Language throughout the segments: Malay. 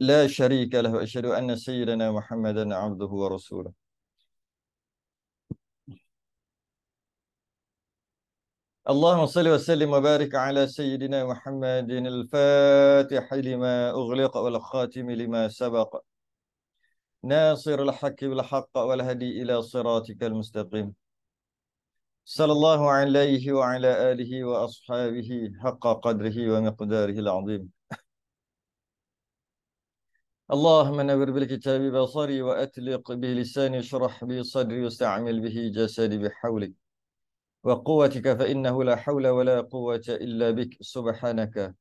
لا شريك له أشهد أن سيدنا محمدا عبده ورسوله اللهم صل وسلم وبارك على سيدنا محمد الفاتح لما أغلق والخاتم لما سبق ناصر الحق بالحق والهدي إلى صراطك المستقيم صلى الله عليه وعلى آله وأصحابه حق قدره ومقداره العظيم اللهم نبر بالكتاب بصري وأتلق به لساني شرح بي صدري واستعمل به جسدي بحولك وقوتك فإنه لا حول ولا قوة إلا بك سبحانك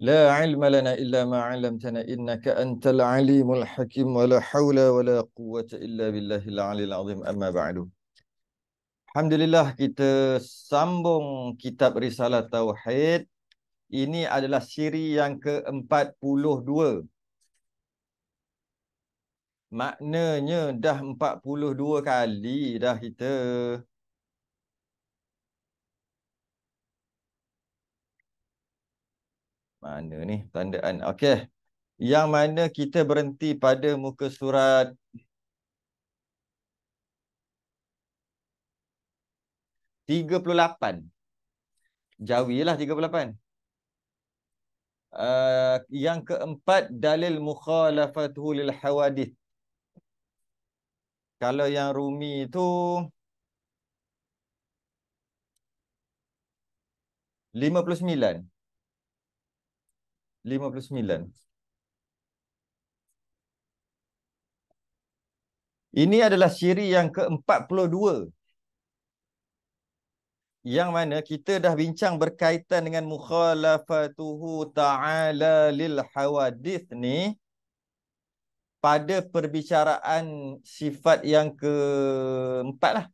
لا علم لنا إلا ما علمتنا إنك أنت العليم الحكيم ولا حول ولا قوة إلا بالله العلي العظيم أما بعد الحمد لله kita sambung kitab risalah tauhid ini adalah siri yang ke-42 maknanya dah 42 kali dah kita mana ni tandaan okey yang mana kita berhenti pada muka surat tiga puluh lapan. lah tiga puluh lapan. Eh, yang keempat, dalil mukhalafatuhu lil hawadith. Kalau yang Rumi tu lima puluh sembilan, lima puluh sembilan. Ini adalah siri yang ke empat puluh dua, yang mana kita dah bincang berkaitan dengan mukhalafatuhu Taala lil Hawadith ni pada perbicaraan sifat yang keempat lah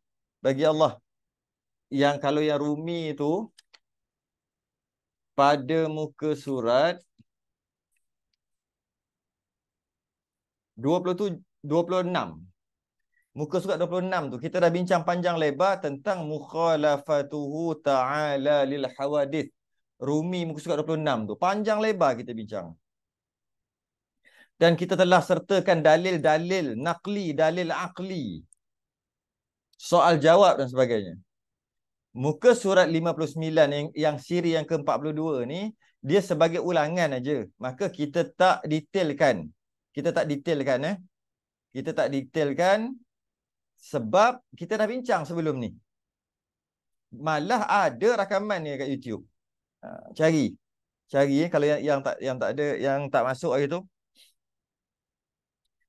bagi Allah. Yang kalau yang rumi tu pada muka surat 26. Muka surat 26 tu kita dah bincang panjang lebar tentang mukhalafatuhu ta'ala lil hawadith. Rumi muka surat 26 tu panjang lebar kita bincang dan kita telah sertakan dalil-dalil nakli, dalil akli, Soal jawab dan sebagainya. Muka surat 59 yang, yang siri yang ke-42 ni dia sebagai ulangan aja. Maka kita tak detailkan. Kita tak detailkan eh. Kita tak detailkan sebab kita dah bincang sebelum ni. Malah ada rakaman ni kat YouTube. Ha, cari. Cari eh kalau yang, yang tak yang tak ada yang tak masuk hari tu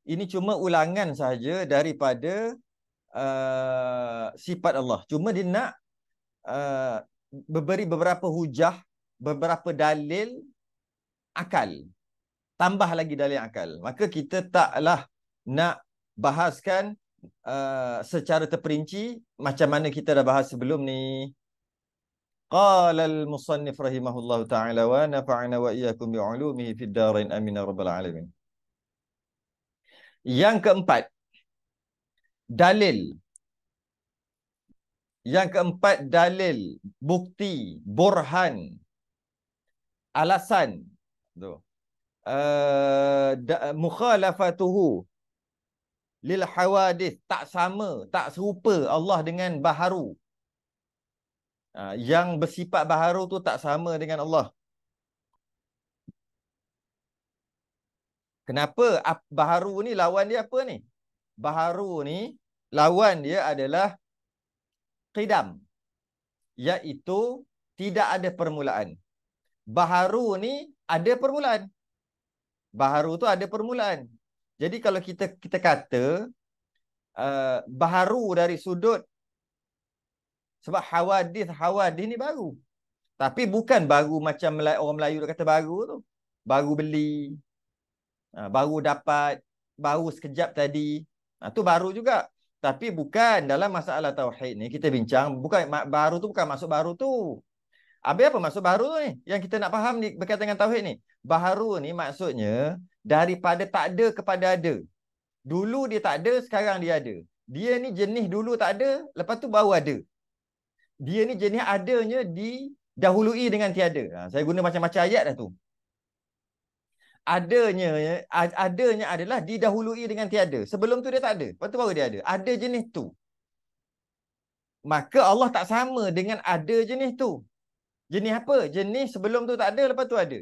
ini cuma ulangan saja daripada uh, sifat Allah. Cuma dia nak uh, eh, beri beberapa hujah, beberapa dalil akal. Tambah lagi dalil akal. Maka kita taklah nak bahaskan uh, secara terperinci macam mana kita dah bahas sebelum ni. قال المصنف taala wa تعالى ونفعنا وإياكم بعلومه في الدارين أمين رب العالمين yang keempat, dalil. Yang keempat, dalil, bukti, burhan, alasan. Tu. Uh, mukhalafatuhu lil hawadith tak sama, tak serupa Allah dengan baharu. Uh, yang bersifat baharu tu tak sama dengan Allah. Kenapa baharu ni lawan dia apa ni? Baharu ni lawan dia adalah qidam. Iaitu tidak ada permulaan. Baharu ni ada permulaan. Baharu tu ada permulaan. Jadi kalau kita kita kata uh, baharu dari sudut sebab hawadith hawadith ni baru. Tapi bukan baru macam orang Melayu kata baru tu. Baru beli, Ha, baru dapat baru sekejap tadi ha, tu baru juga tapi bukan dalam masalah tauhid ni kita bincang bukan baru tu bukan masuk baru tu apa apa masuk baru tu ni yang kita nak faham ni berkaitan dengan tauhid ni baru ni maksudnya daripada tak ada kepada ada dulu dia tak ada sekarang dia ada dia ni jenis dulu tak ada lepas tu baru ada dia ni jenis adanya di dahului dengan tiada ha, saya guna macam-macam ayat dah tu adanya ya, adanya adalah didahului dengan tiada. Sebelum tu dia tak ada. Lepas tu baru dia ada. Ada jenis tu. Maka Allah tak sama dengan ada jenis tu. Jenis apa? Jenis sebelum tu tak ada, lepas tu ada.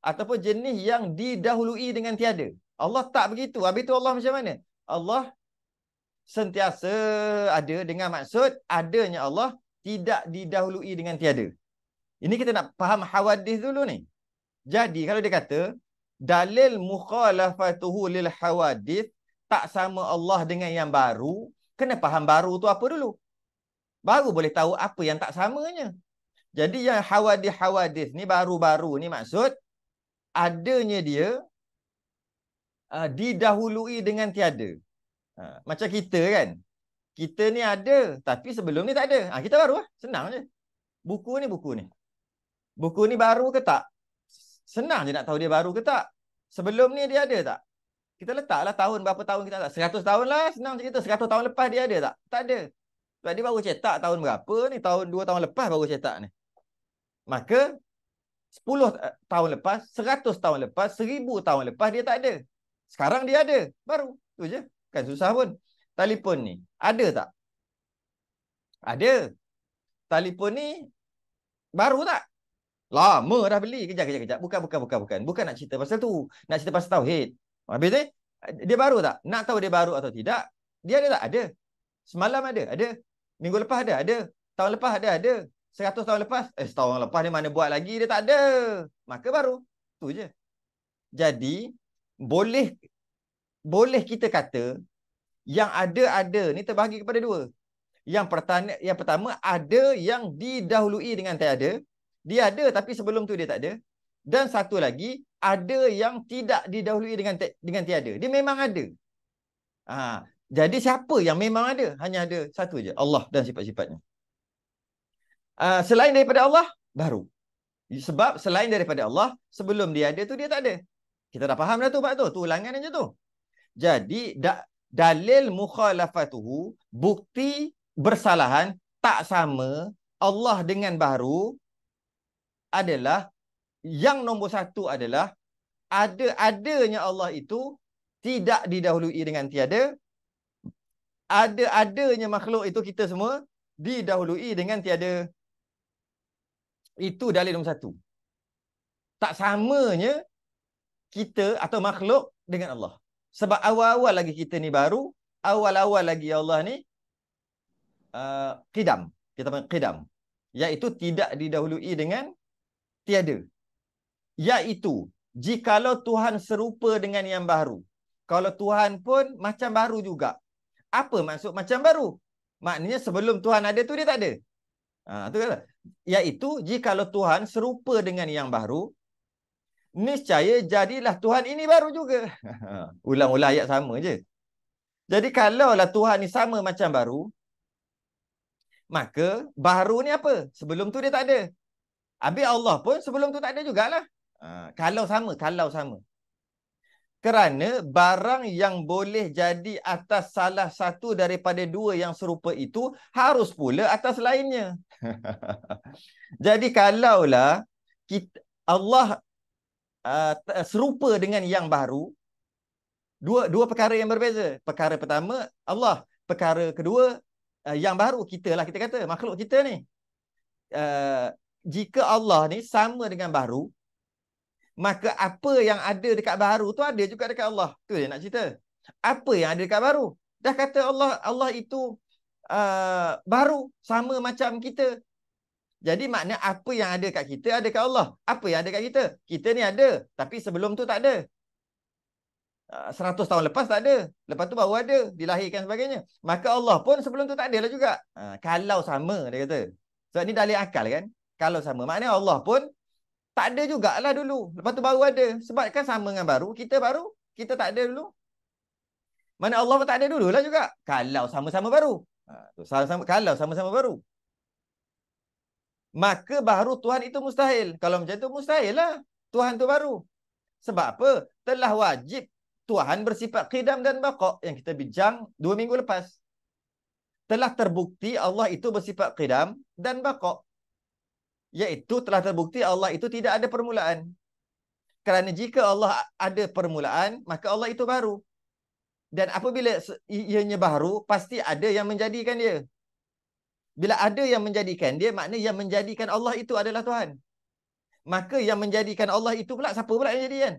Ataupun jenis yang didahului dengan tiada. Allah tak begitu. Habis tu Allah macam mana? Allah sentiasa ada dengan maksud adanya Allah tidak didahului dengan tiada. Ini kita nak faham hawadis dulu ni. Jadi kalau dia kata dalil mukhalafatuhu lil hawadith tak sama Allah dengan yang baru, kena faham baru tu apa dulu. Baru boleh tahu apa yang tak samanya. Jadi yang hawadith-hawadith ni baru-baru ni maksud adanya dia uh, didahului dengan tiada. Uh, macam kita kan. Kita ni ada tapi sebelum ni tak ada. Ha, kita baru lah. Senang je. Buku ni buku ni. Buku ni baru ke tak? Senang je nak tahu dia baru ke tak. Sebelum ni dia ada tak? Kita letaklah tahun berapa tahun kita tak. 100 tahun lah senang cerita. 100 tahun lepas dia ada tak? Tak ada. Sebab dia baru cetak tahun berapa ni? Tahun 2 tahun lepas baru cetak ni. Maka 10 eh, tahun lepas, 100 tahun lepas, 1000 tahun lepas dia tak ada. Sekarang dia ada. Baru. Itu je. Bukan susah pun. Telefon ni. Ada tak? Ada. Telefon ni baru tak? Lama dah beli. Kejap, kejap, kejap. Bukan, bukan, bukan. Bukan bukan nak cerita pasal tu. Nak cerita pasal Tauhid. Habis ni, eh? dia baru tak? Nak tahu dia baru atau tidak? Dia ada tak? Ada. Semalam ada? Ada. Minggu lepas ada? Ada. Tahun lepas ada? Ada. Seratus tahun lepas? Eh, setahun lepas dia mana buat lagi? Dia tak ada. Maka baru. tu je. Jadi, boleh boleh kita kata yang ada-ada ni terbahagi kepada dua. Yang, pertanya, yang pertama, ada yang didahului dengan tiada. Dia ada tapi sebelum tu dia tak ada. Dan satu lagi, ada yang tidak didahului dengan dengan tiada. Dia memang ada. Ha. Jadi siapa yang memang ada? Hanya ada satu je. Allah dan sifat-sifatnya. Uh, selain daripada Allah, baru. Sebab selain daripada Allah, sebelum dia ada tu dia tak ada. Kita dah faham dah tu Pak tu. Tu ulangan je tu. Jadi da dalil mukhalafatuhu, bukti bersalahan tak sama Allah dengan baru adalah yang nombor satu adalah ada adanya Allah itu tidak didahului dengan tiada. Ada adanya makhluk itu kita semua didahului dengan tiada. Itu dalil nombor satu. Tak samanya kita atau makhluk dengan Allah. Sebab awal-awal lagi kita ni baru. Awal-awal lagi Allah ni. Uh, qidam. Kita panggil Qidam. Iaitu tidak didahului dengan tiada. Iaitu, jikalau Tuhan serupa dengan yang baru. Kalau Tuhan pun macam baru juga. Apa maksud macam baru? Maknanya sebelum Tuhan ada tu dia tak ada. Ha, tu kata. Iaitu, jikalau Tuhan serupa dengan yang baru. Niscaya jadilah Tuhan ini baru juga. Ulang-ulang ayat sama je. Jadi kalau lah Tuhan ni sama macam baru. Maka baru ni apa? Sebelum tu dia tak ada. Habis Allah pun sebelum tu tak ada jugalah. Uh, kalau sama, kalau sama. Kerana barang yang boleh jadi atas salah satu daripada dua yang serupa itu harus pula atas lainnya. jadi kalaulah kita, Allah uh, serupa dengan yang baru, dua dua perkara yang berbeza. Perkara pertama, Allah. Perkara kedua, uh, yang baru kita lah kita kata. Makhluk kita ni. Uh, jika Allah ni sama dengan baru, maka apa yang ada dekat baru tu ada juga dekat Allah. Tu dia nak cerita. Apa yang ada dekat baru? Dah kata Allah Allah itu uh, baru sama macam kita. Jadi makna apa yang ada kat kita ada kat Allah. Apa yang ada kat kita? Kita ni ada tapi sebelum tu tak ada. Uh, seratus tahun lepas tak ada. Lepas tu baru ada, dilahirkan sebagainya. Maka Allah pun sebelum tu tak ada lah juga. Uh, kalau sama dia kata. Sebab ni dalil akal kan? kalau sama. Maknanya Allah pun tak ada jugalah dulu. Lepas tu baru ada. Sebab kan sama dengan baru. Kita baru. Kita tak ada dulu. Mana Allah pun tak ada dulu lah juga. Kalau sama-sama baru. Ha, kalau sama-sama baru. Maka baru Tuhan itu mustahil. Kalau macam tu mustahil lah. Tuhan tu baru. Sebab apa? Telah wajib Tuhan bersifat qidam dan bakok yang kita bincang dua minggu lepas. Telah terbukti Allah itu bersifat qidam dan bakok. Iaitu telah terbukti Allah itu tidak ada permulaan. Kerana jika Allah ada permulaan, maka Allah itu baru. Dan apabila ianya baru, pasti ada yang menjadikan dia. Bila ada yang menjadikan dia, makna yang menjadikan Allah itu adalah Tuhan. Maka yang menjadikan Allah itu pula, siapa pula yang jadikan?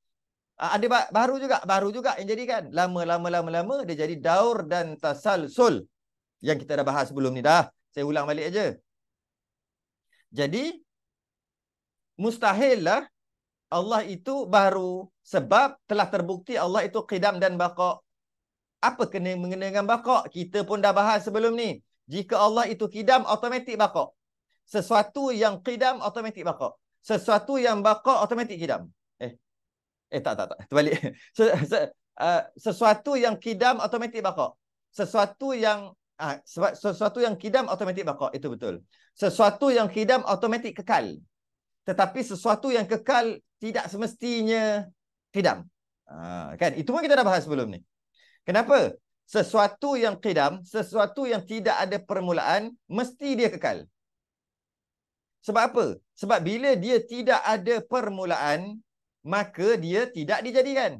ada baru juga, baru juga yang jadikan. Lama-lama-lama-lama, dia jadi daur dan tasal sul. Yang kita dah bahas sebelum ni dah. Saya ulang balik aja. Jadi mustahil lah Allah itu baru sebab telah terbukti Allah itu qidam dan baqa'. Apa kena mengenai dengan baqa'? Kita pun dah bahas sebelum ni. Jika Allah itu qidam, automatik baqa'. Sesuatu yang qidam, automatik baqa'. Sesuatu yang baqa', automatik qidam. Eh. Eh tak tak tak. Terbalik. Eh, sesuatu yang qidam, automatik baqa'. Sesuatu yang Ah, sebab sesuatu yang kidam automatik bakar itu betul. Sesuatu yang kidam automatik kekal. Tetapi sesuatu yang kekal tidak semestinya kidam. Ah, kan itu pun kita dah bahas sebelum ni. Kenapa? Sesuatu yang kidam, sesuatu yang tidak ada permulaan mesti dia kekal. Sebab apa? Sebab bila dia tidak ada permulaan maka dia tidak dijadikan.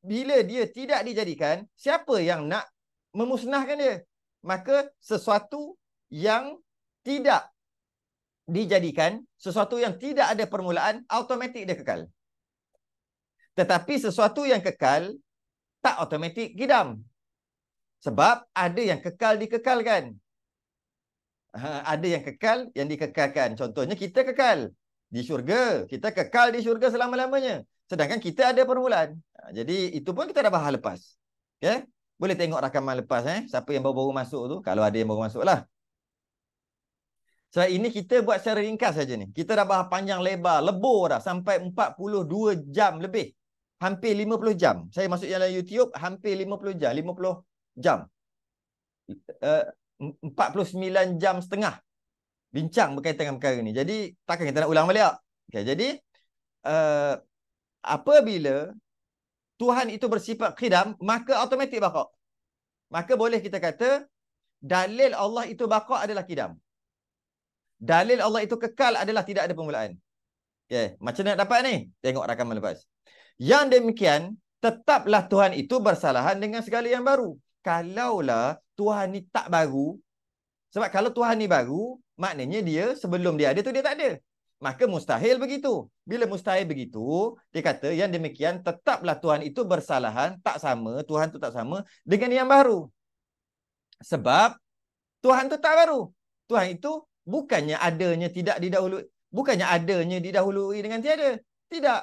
Bila dia tidak dijadikan, siapa yang nak memusnahkan dia. Maka sesuatu yang tidak dijadikan, sesuatu yang tidak ada permulaan, automatik dia kekal. Tetapi sesuatu yang kekal, tak automatik gidam. Sebab ada yang kekal dikekalkan. Ha, ada yang kekal yang dikekalkan. Contohnya kita kekal di syurga. Kita kekal di syurga selama-lamanya. Sedangkan kita ada permulaan. Ha, jadi itu pun kita dah bahas lepas. Okay? Boleh tengok rakaman lepas eh. Siapa yang baru-baru masuk tu. Kalau ada yang baru masuk lah. So ini kita buat secara ringkas saja ni. Kita dah bahas panjang lebar. Lebur dah. Sampai 42 jam lebih. Hampir 50 jam. Saya masuk dalam YouTube. Hampir 50 jam. 50 jam. Eh, uh, 49 jam setengah. Bincang berkaitan dengan perkara ni. Jadi takkan kita nak ulang balik Okay, jadi. Uh, apabila Tuhan itu bersifat khidam, maka automatik bakar. Maka boleh kita kata, dalil Allah itu bakar adalah khidam. Dalil Allah itu kekal adalah tidak ada permulaan. Okay. Macam mana nak dapat ni? Tengok rakaman lepas. Yang demikian, tetaplah Tuhan itu bersalahan dengan segala yang baru. Kalaulah Tuhan ni tak baru, sebab kalau Tuhan ni baru, maknanya dia sebelum dia ada tu dia tak ada maka mustahil begitu. Bila mustahil begitu, dia kata yang demikian tetaplah Tuhan itu bersalahan, tak sama, Tuhan itu tak sama dengan yang baru. Sebab Tuhan itu tak baru. Tuhan itu bukannya adanya tidak didahului, bukannya adanya didahului dengan tiada. Tidak.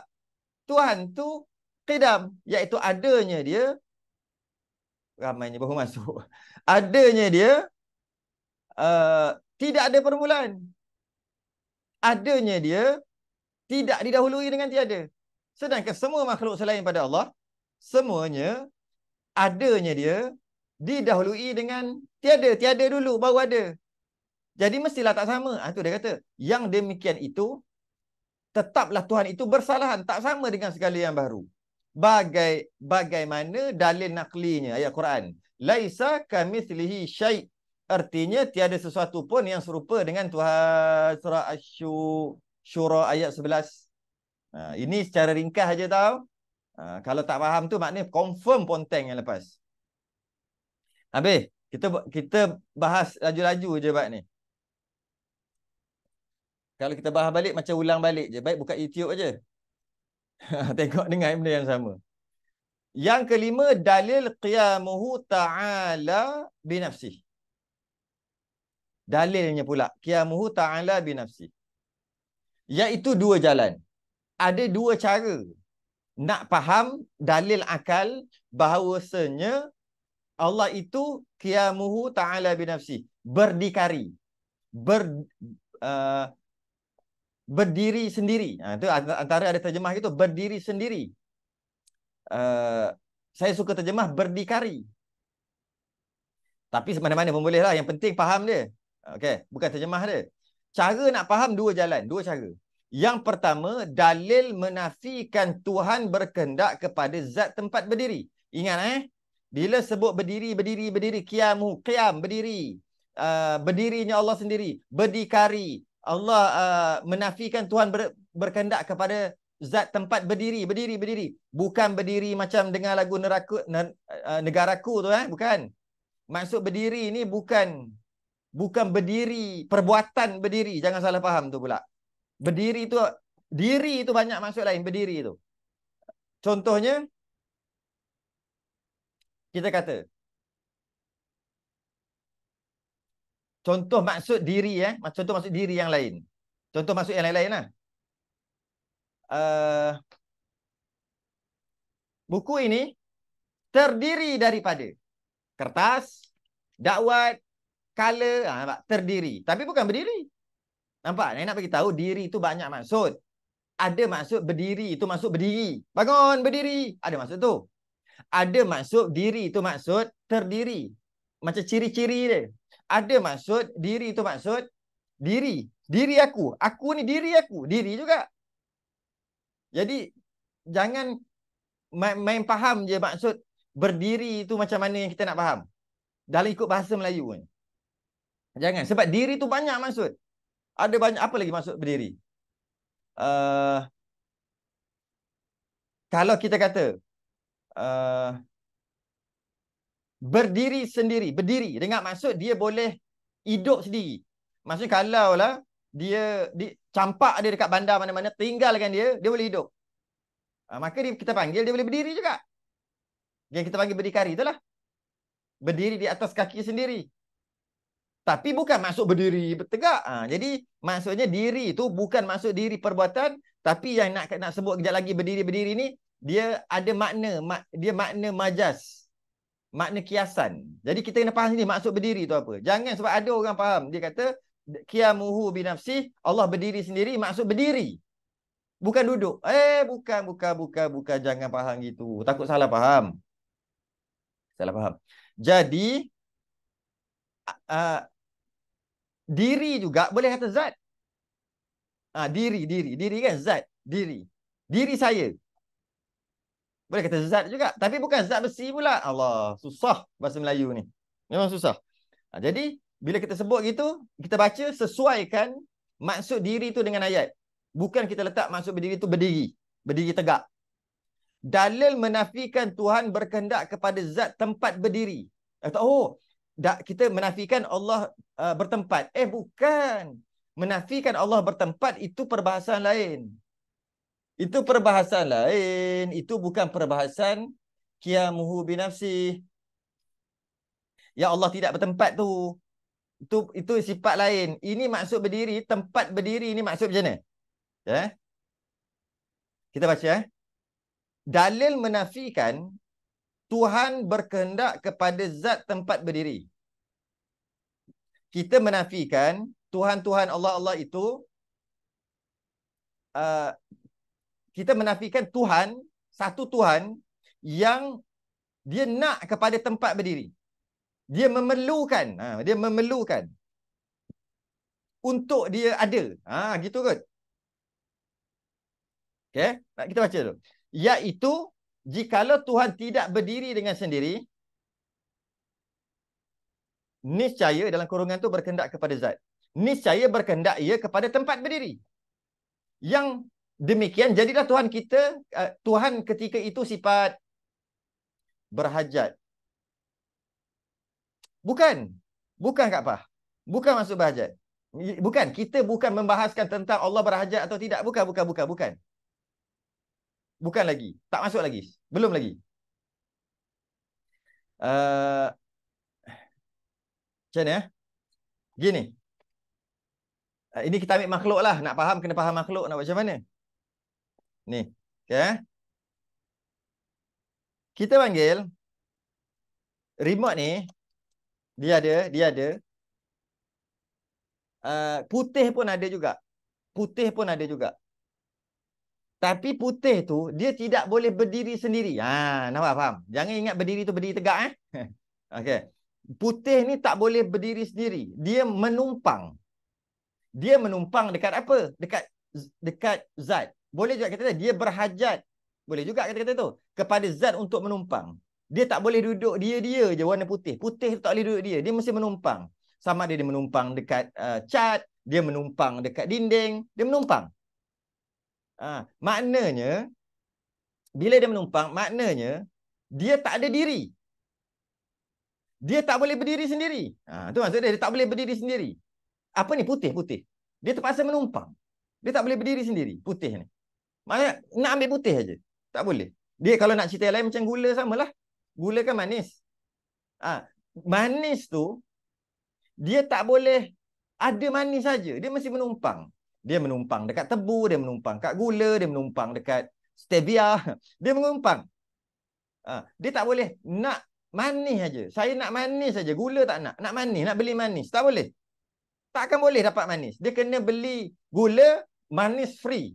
Tuhan itu qidam, iaitu adanya dia ramai ramainya baru masuk. Adanya dia uh, tidak ada permulaan adanya dia tidak didahului dengan tiada. Sedangkan semua makhluk selain pada Allah, semuanya adanya dia didahului dengan tiada. Tiada dulu, baru ada. Jadi mestilah tak sama. Itu ha, dia kata. Yang demikian itu, tetaplah Tuhan itu bersalahan. Tak sama dengan segala yang baru. Bagai, bagaimana dalil naklinya ayat Quran. Laisa kamithlihi syait. Artinya tiada sesuatu pun yang serupa dengan Tuhan surah ash syura ayat 11. Ha, ini secara ringkas aja tau. Ha, kalau tak faham tu maknanya confirm ponteng yang lepas. Habis, kita kita bahas laju-laju je bab ni. Kalau kita bahas balik macam ulang balik je. Baik buka YouTube aja. Tengok dengan benda yang sama. Yang kelima dalil qiyamuhu ta'ala binafsihi dalilnya pula qiyamuhu ta'ala bin binafsi iaitu dua jalan ada dua cara nak faham dalil akal bahawasanya Allah itu qiyamuhu ta'ala bin binafsi berdikari ber uh, berdiri sendiri ha, itu antara ada terjemah itu berdiri sendiri uh, saya suka terjemah berdikari tapi mana-mana pun boleh lah. Yang penting faham dia. Okay, bukan terjemah dia. Cara nak faham dua jalan, dua cara. Yang pertama, dalil menafikan Tuhan berkendak kepada zat tempat berdiri. Ingat eh, bila sebut berdiri, berdiri, berdiri, kiamu, kiam, berdiri. Uh, berdirinya Allah sendiri, berdikari. Allah uh, menafikan Tuhan ber, berkendak kepada zat tempat berdiri, berdiri, berdiri. Bukan berdiri macam dengar lagu neraku, ner, uh, negaraku tu eh, bukan. Maksud berdiri ni bukan bukan berdiri perbuatan berdiri jangan salah faham tu pula berdiri tu diri itu banyak maksud lain berdiri itu contohnya kita kata contoh maksud diri eh contoh maksud diri yang lain contoh maksud yang lain-lainlah uh, eh, buku ini terdiri daripada kertas dakwat Ah, kala ha, terdiri tapi bukan berdiri nampak saya nak bagi tahu diri itu banyak maksud ada maksud berdiri itu maksud berdiri bangun berdiri ada maksud tu ada maksud diri itu maksud terdiri macam ciri-ciri dia ada maksud diri itu maksud diri diri aku aku ni diri aku diri juga jadi jangan main, main faham je maksud berdiri itu macam mana yang kita nak faham dalam ikut bahasa Melayu pun. Jangan. Sebab diri tu banyak maksud. Ada banyak. Apa lagi maksud berdiri? Uh, kalau kita kata. Uh, berdiri sendiri. Berdiri. Dengan maksud dia boleh hidup sendiri. Maksudnya kalau lah. Dia di, campak dia dekat bandar mana-mana. Tinggalkan dia. Dia boleh hidup. Uh, maka dia, kita panggil dia boleh berdiri juga. Yang kita panggil berdikari itulah. Berdiri di atas kaki sendiri. Tapi bukan masuk berdiri tegak. Ha, jadi maksudnya diri itu bukan masuk diri perbuatan. Tapi yang nak nak sebut kejap lagi berdiri-berdiri ni. Dia ada makna. Mak, dia makna majas. Makna kiasan. Jadi kita kena faham sini maksud berdiri itu apa. Jangan sebab ada orang faham. Dia kata kiamuhu binafsi Allah berdiri sendiri maksud berdiri. Bukan duduk. Eh bukan, bukan, bukan, bukan. Jangan faham gitu. Takut salah faham. Salah faham. Jadi... Uh, Diri juga boleh kata zat. Ha, diri, diri. Diri kan zat. Diri. Diri saya. Boleh kata zat juga. Tapi bukan zat besi pula. Allah, susah bahasa Melayu ni. Memang susah. Ha, jadi, bila kita sebut gitu, kita baca sesuaikan maksud diri tu dengan ayat. Bukan kita letak maksud berdiri tu berdiri. Berdiri tegak. Dalil menafikan Tuhan berkehendak kepada zat tempat berdiri. Eh, oh, dak kita menafikan Allah uh, bertempat eh bukan menafikan Allah bertempat itu perbahasan lain itu perbahasan lain itu bukan perbahasan qiyamuhu binafsi ya Allah tidak bertempat tu itu itu sifat lain ini maksud berdiri tempat berdiri ini maksud macam mana ya kita baca ya dalil menafikan Tuhan berkehendak kepada zat tempat berdiri. Kita menafikan Tuhan-Tuhan Allah-Allah itu uh, kita menafikan Tuhan, satu Tuhan yang dia nak kepada tempat berdiri. Dia memerlukan, ha, dia memerlukan untuk dia ada. Ha, gitu kot. Okay, kita baca dulu. Iaitu jikalau Tuhan tidak berdiri dengan sendiri, niscaya dalam kurungan tu berkendak kepada zat. Niscaya berkendak ia kepada tempat berdiri. Yang demikian, jadilah Tuhan kita, eh, Tuhan ketika itu sifat berhajat. Bukan. Bukan Kak Pah. Bukan maksud berhajat. Bukan. Kita bukan membahaskan tentang Allah berhajat atau tidak. Bukan, bukan, bukan, bukan. Bukan lagi. Tak masuk lagi. Belum lagi. Uh, macam mana? Eh? Gini. Uh, ini kita ambil makhluk lah. Nak faham, kena faham makhluk. Nak buat macam mana? Ni. Okay. Kita panggil remote ni. Dia ada. Dia ada. Uh, putih pun ada juga. Putih pun ada juga. Tapi putih tu dia tidak boleh berdiri sendiri. Ha, nampak faham? Jangan ingat berdiri tu berdiri tegak eh. Okey. Putih ni tak boleh berdiri sendiri. Dia menumpang. Dia menumpang dekat apa? Dekat dekat zat. Boleh juga kata dia, berhajat. Boleh juga kita kata tu. Kepada zat untuk menumpang. Dia tak boleh duduk dia-dia je warna putih. Putih tak boleh duduk dia. Dia mesti menumpang. Sama dia dia menumpang dekat uh, cat, dia menumpang dekat dinding, dia menumpang. Ha, maknanya, bila dia menumpang, maknanya dia tak ada diri. Dia tak boleh berdiri sendiri. Itu ha, maksud dia, dia tak boleh berdiri sendiri. Apa ni? Putih, putih. Dia terpaksa menumpang. Dia tak boleh berdiri sendiri. Putih ni. Maksudnya, nak ambil putih aja, Tak boleh. Dia kalau nak cerita lain macam gula samalah. Gula kan manis. Ha, manis tu, dia tak boleh ada manis saja. Dia mesti menumpang dia menumpang dekat tebu, dia menumpang dekat gula, dia menumpang dekat stevia, dia menumpang. Ha, dia tak boleh nak manis saja. Saya nak manis saja, gula tak nak. Nak manis, nak beli manis, tak boleh. Tak akan boleh dapat manis. Dia kena beli gula manis free.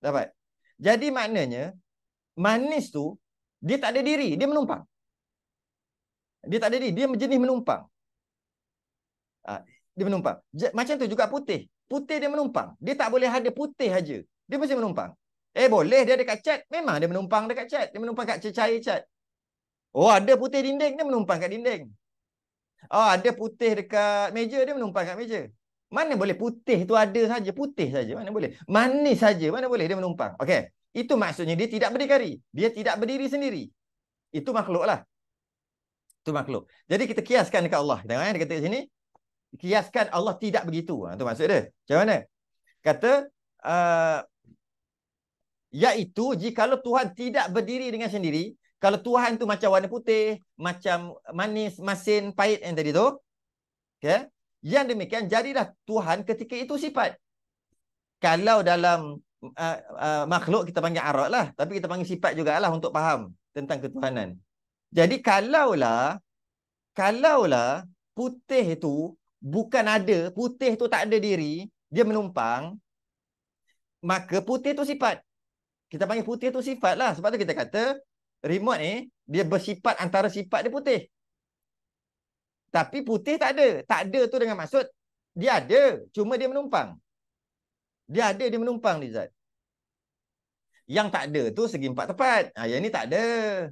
Dapat. Jadi maknanya manis tu dia tak ada diri, dia menumpang. Dia tak ada diri, dia jenis menumpang. Ha, dia menumpang. Macam tu juga putih putih dia menumpang. Dia tak boleh ada putih aja. Dia mesti menumpang. Eh boleh dia dekat chat. Memang dia menumpang dekat chat. Dia menumpang kat cecair chat. Oh ada putih dinding. Dia menumpang kat dinding. Oh ada putih dekat meja. Dia menumpang kat meja. Mana boleh putih tu ada saja. Putih saja. Mana boleh. Manis saja. Mana boleh dia menumpang. Okay. Itu maksudnya dia tidak berdiri, Dia tidak berdiri sendiri. Itu makhluk lah. Itu makhluk. Jadi kita kiaskan dekat Allah. Kita eh, kata kat sini kiaskan Allah tidak begitu. Ha, itu maksud dia. Macam mana? Kata, uh, iaitu jika Tuhan tidak berdiri dengan sendiri, kalau Tuhan tu macam warna putih, macam manis, masin, pahit yang tadi tu, okay? yang demikian jadilah Tuhan ketika itu sifat. Kalau dalam uh, uh, makhluk kita panggil arak lah, tapi kita panggil sifat jugalah untuk faham tentang ketuhanan. Jadi kalaulah, kalaulah putih itu bukan ada, putih tu tak ada diri, dia menumpang, maka putih tu sifat. Kita panggil putih tu sifat lah. Sebab tu kita kata, remote ni, dia bersifat antara sifat dia putih. Tapi putih tak ada. Tak ada tu dengan maksud, dia ada, cuma dia menumpang. Dia ada, dia menumpang, Rizal. Yang tak ada tu segi empat tepat. Ha, yang ni tak ada.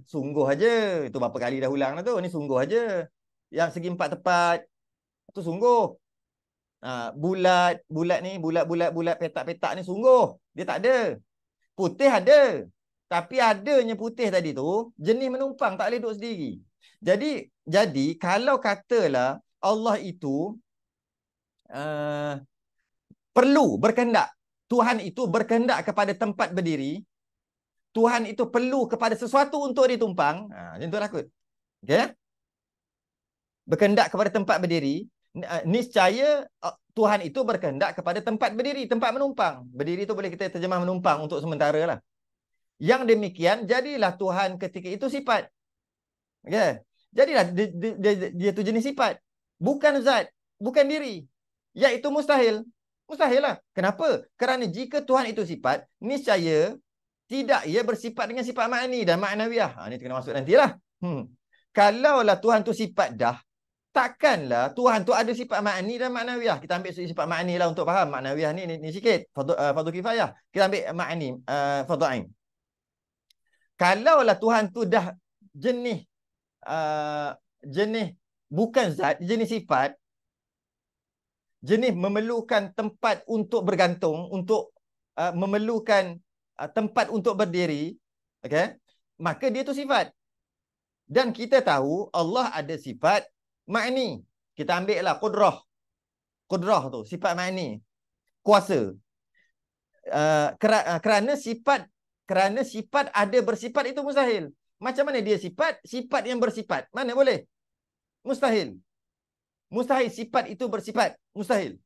Sungguh aja. Itu berapa kali dah ulang lah tu. Ni sungguh aja. Yang segi empat tepat, tu sungguh. Ha, bulat, bulat ni, bulat-bulat-bulat petak-petak ni sungguh. Dia tak ada. Putih ada. Tapi adanya putih tadi tu, jenis menumpang tak boleh duduk sendiri. Jadi, jadi kalau katalah Allah itu uh, perlu berkendak. Tuhan itu berkendak kepada tempat berdiri. Tuhan itu perlu kepada sesuatu untuk ditumpang. Ha, macam tu lah Okay? Berkendak kepada tempat berdiri niscaya uh, Tuhan itu berkehendak kepada tempat berdiri, tempat menumpang. Berdiri itu boleh kita terjemah menumpang untuk sementara lah. Yang demikian, jadilah Tuhan ketika itu sifat. Okay. Jadilah dia, dia, dia, dia itu jenis sifat. Bukan zat, bukan diri. Iaitu mustahil. Mustahil lah. Kenapa? Kerana jika Tuhan itu sifat, niscaya tidak ia bersifat dengan sifat makni dan maknawiah. Ha, ini kena masuk nantilah. Hmm. Kalaulah Tuhan tu sifat dah, takkanlah Tuhan tu ada sifat ma'ani dan ma'nawiyah. Kita ambil sifat ma'ani lah untuk faham. Ma'nawiyah ni, ni, ni sikit. Fadu, uh, fadu kifayah. Kita ambil ma'ani. Uh, eh, Fadu'ain. Kalaulah Tuhan tu dah jenis uh, jenis bukan zat, jenis sifat jenis memerlukan tempat untuk bergantung, untuk uh, memerlukan uh, tempat untuk berdiri, okay? maka dia tu sifat. Dan kita tahu Allah ada sifat Makni. Kita ambil lah kudrah. Kudrah tu. Sifat makni. Kuasa. Uh, kera uh, kerana sifat kerana sifat ada bersifat itu mustahil. Macam mana dia sifat? Sifat yang bersifat. Mana boleh? Mustahil. Mustahil sifat itu bersifat. Mustahil.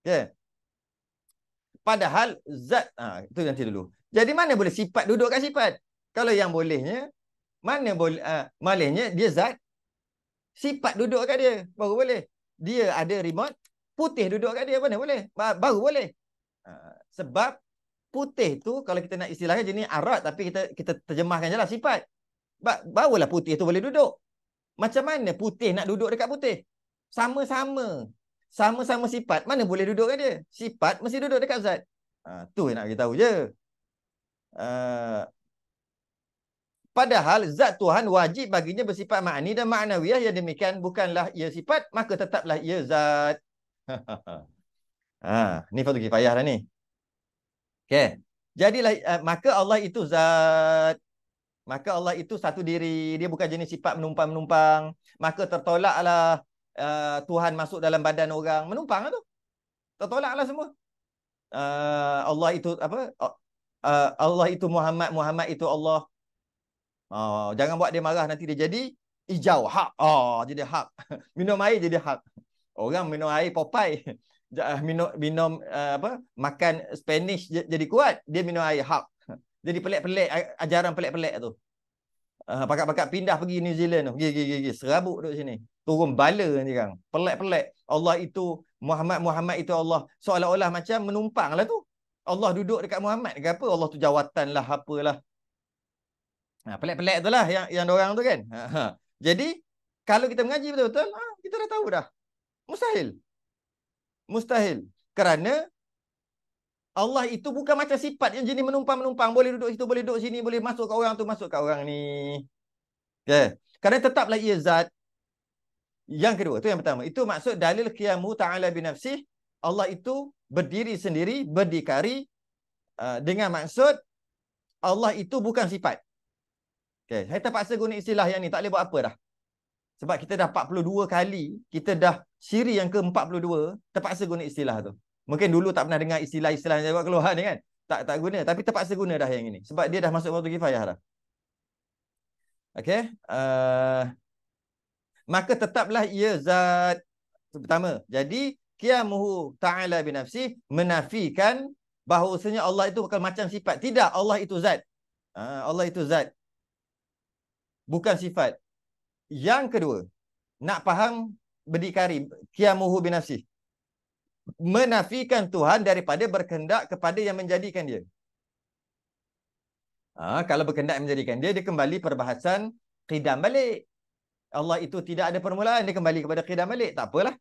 Okay. Ya. Padahal zat. Uh, itu nanti dulu. Jadi mana boleh sifat duduk kat sifat? Kalau yang bolehnya. Mana boleh. Uh, malehnya dia zat. Sipat duduk kat dia baru boleh dia ada remote putih duduk kat dia mana boleh baru boleh ha, sebab putih tu kalau kita nak istilahkan jenis arat tapi kita kita terjemahkan jelah sifat barulah putih tu boleh duduk macam mana putih nak duduk dekat putih sama-sama sama-sama sifat mana boleh duduk kat dia sifat mesti duduk dekat zat ha, ah tu nak kita tahu je uh, Padahal zat Tuhan wajib baginya bersifat ma'ani dan ma'nawiyah yang demikian bukanlah ia sifat, maka tetaplah ia zat. ha, ni Fatul Kifayah lah ni. Okay. Jadilah, uh, maka Allah itu zat. Maka Allah itu satu diri. Dia bukan jenis sifat menumpang-menumpang. Maka tertolaklah uh, Tuhan masuk dalam badan orang. Menumpang lah tu. Tertolaklah semua. Uh, Allah itu apa? Uh, Allah itu Muhammad, Muhammad itu Allah. Oh, jangan buat dia marah nanti dia jadi hijau. Hak. Oh, jadi hak. Minum air jadi hak. Orang minum air popai. Ah, minum, minum apa? makan Spanish jadi kuat. Dia minum air hak. Jadi pelik-pelik. Ajaran pelik-pelik tu. Pakat-pakat uh, pindah pergi New Zealand tu. Pergi, pergi, pergi. Serabut duduk sini. Turun bala nanti kan. Pelik-pelik. Allah itu, Muhammad, Muhammad itu Allah. Seolah-olah macam menumpang lah tu. Allah duduk dekat Muhammad ke apa? Allah tu jawatan lah apalah. Pelik-pelik tu lah yang, yang orang tu kan. Ha, ha. Jadi, kalau kita mengaji betul-betul, ah, kita dah tahu dah. Mustahil. Mustahil. Kerana Allah itu bukan macam sifat yang jenis menumpang-menumpang. Boleh duduk situ, boleh duduk sini, boleh masuk ke orang tu, masuk ke orang ni. Okay. Kerana tetaplah ia zat. Yang kedua, tu yang pertama. Itu maksud dalil qiyamu ta'ala binafsih. Allah itu berdiri sendiri, berdikari. Uh, dengan maksud Allah itu bukan sifat. Okay. Saya terpaksa guna istilah yang ni. Tak boleh buat apa dah. Sebab kita dah 42 kali. Kita dah siri yang ke-42. Terpaksa guna istilah tu. Mungkin dulu tak pernah dengar istilah-istilah yang saya buat keluar ni kan. Tak tak guna. Tapi terpaksa guna dah yang ini. Sebab dia dah masuk waktu kifayah dah. Okay. Uh, eh, maka tetaplah ia zat. Pertama. Jadi, Qiyamuhu ta'ala binafsi menafikan bahawasanya Allah itu bukan macam sifat. Tidak. Allah itu zat. Uh, Allah itu zat bukan sifat. Yang kedua, nak faham karim kiamuhu bin nafsih. Menafikan Tuhan daripada berkendak kepada yang menjadikan dia. Ha, kalau berkendak yang menjadikan dia, dia kembali perbahasan qidam balik. Allah itu tidak ada permulaan, dia kembali kepada qidam balik. Tak apalah.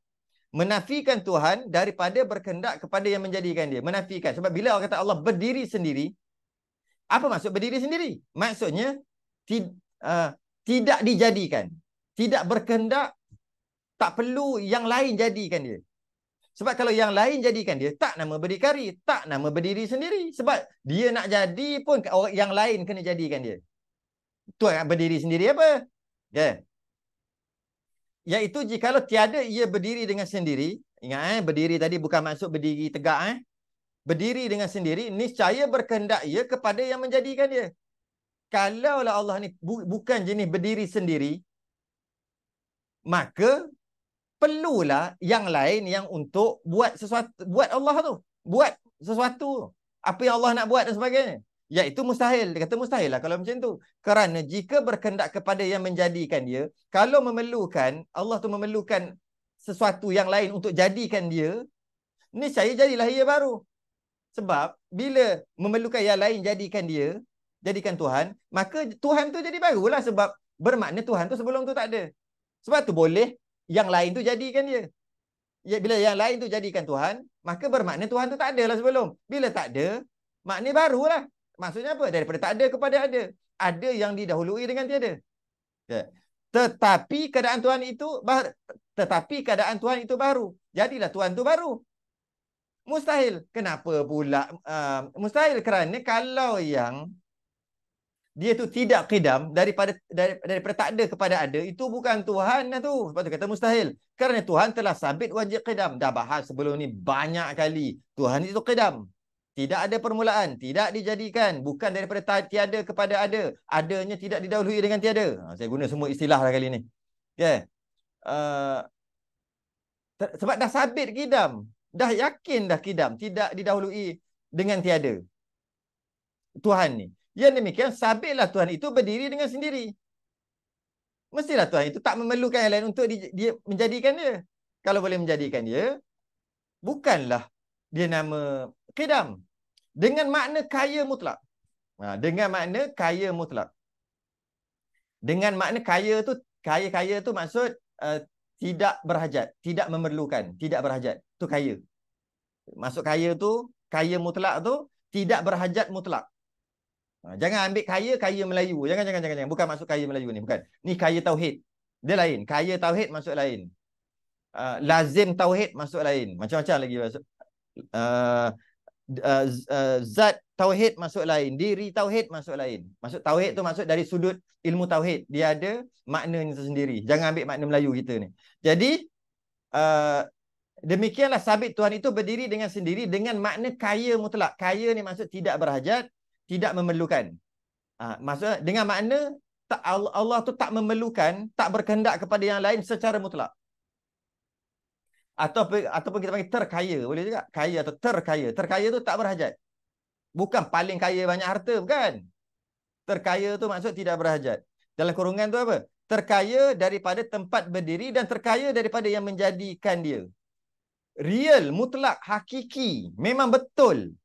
Menafikan Tuhan daripada berkendak kepada yang menjadikan dia. Menafikan. Sebab bila orang kata Allah berdiri sendiri, apa maksud berdiri sendiri? Maksudnya, Ah, tidak dijadikan. Tidak berkehendak, tak perlu yang lain jadikan dia. Sebab kalau yang lain jadikan dia, tak nama berdikari, tak nama berdiri sendiri. Sebab dia nak jadi pun orang yang lain kena jadikan dia. Itu berdiri sendiri apa? Okay. Ya. Iaitu kalau tiada ia berdiri dengan sendiri, ingat eh, berdiri tadi bukan maksud berdiri tegak eh. Berdiri dengan sendiri, niscaya berkehendak ia kepada yang menjadikan dia. Kalau kalaulah Allah ni bu bukan jenis berdiri sendiri, maka perlulah yang lain yang untuk buat sesuatu, buat Allah tu. Buat sesuatu apa yang Allah nak buat dan sebagainya. Iaitu mustahil. Dia kata mustahil lah kalau macam tu. Kerana jika berkendak kepada yang menjadikan dia, kalau memerlukan, Allah tu memerlukan sesuatu yang lain untuk jadikan dia, ni saya jadilah ia baru. Sebab bila memerlukan yang lain jadikan dia, jadikan Tuhan, maka Tuhan tu jadi barulah sebab bermakna Tuhan tu sebelum tu tak ada. Sebab tu boleh yang lain tu jadikan dia. Ya, bila yang lain tu jadikan Tuhan, maka bermakna Tuhan tu tak ada lah sebelum. Bila tak ada, makna barulah. Maksudnya apa? Daripada tak ada kepada ada. Ada yang didahului dengan tiada. Ya. Tetapi keadaan Tuhan itu tetapi keadaan Tuhan itu baru. Jadilah Tuhan tu baru. Mustahil. Kenapa pula? Uh, mustahil kerana kalau yang dia tu tidak qidam daripada dari, daripada tak ada kepada ada itu bukan Tuhan lah tu sebab tu kata mustahil kerana Tuhan telah sabit wajib qidam dah bahas sebelum ni banyak kali Tuhan itu qidam tidak ada permulaan tidak dijadikan bukan daripada tiada kepada ada adanya tidak didahului dengan tiada ha, saya guna semua istilah lah kali ni okey uh, sebab dah sabit qidam dah yakin dah qidam tidak didahului dengan tiada Tuhan ni yang demikian sabitlah Tuhan itu berdiri dengan sendiri. Mestilah Tuhan itu tak memerlukan yang lain untuk dia menjadikan dia. Kalau boleh menjadikan dia, bukanlah dia nama Kedam. Dengan makna kaya mutlak. Ha, dengan makna kaya mutlak. Dengan makna kaya tu kaya-kaya tu maksud uh, tidak berhajat, tidak memerlukan, tidak berhajat. Tu kaya. Maksud kaya tu, kaya mutlak tu, tidak berhajat mutlak. Ha, jangan ambil kaya kaya Melayu. Jangan jangan jangan jangan. Bukan masuk kaya Melayu ni, bukan. Ni kaya tauhid. Dia lain. Kaya tauhid masuk lain. Uh, lazim tauhid masuk lain. Macam-macam lagi masuk. Uh, ha, uh, zat tauhid masuk lain, diri tauhid masuk lain. Masuk tauhid tu masuk dari sudut ilmu tauhid. Dia ada maknanya tersendiri. Jangan ambil makna Melayu kita ni. Jadi uh, demikianlah sabit Tuhan itu berdiri dengan sendiri dengan makna kaya mutlak. Kaya ni maksud tidak berhajat tidak memerlukan. Ah maksud dengan makna tak Allah tu tak memerlukan, tak berkehendak kepada yang lain secara mutlak. Atau ataupun kita panggil terkaya boleh juga. Kaya atau terkaya. Terkaya tu tak berhajat. Bukan paling kaya banyak harta, bukan. Terkaya tu maksud tidak berhajat. Dalam kurungan tu apa? Terkaya daripada tempat berdiri dan terkaya daripada yang menjadikan dia. Real, mutlak, hakiki. Memang betul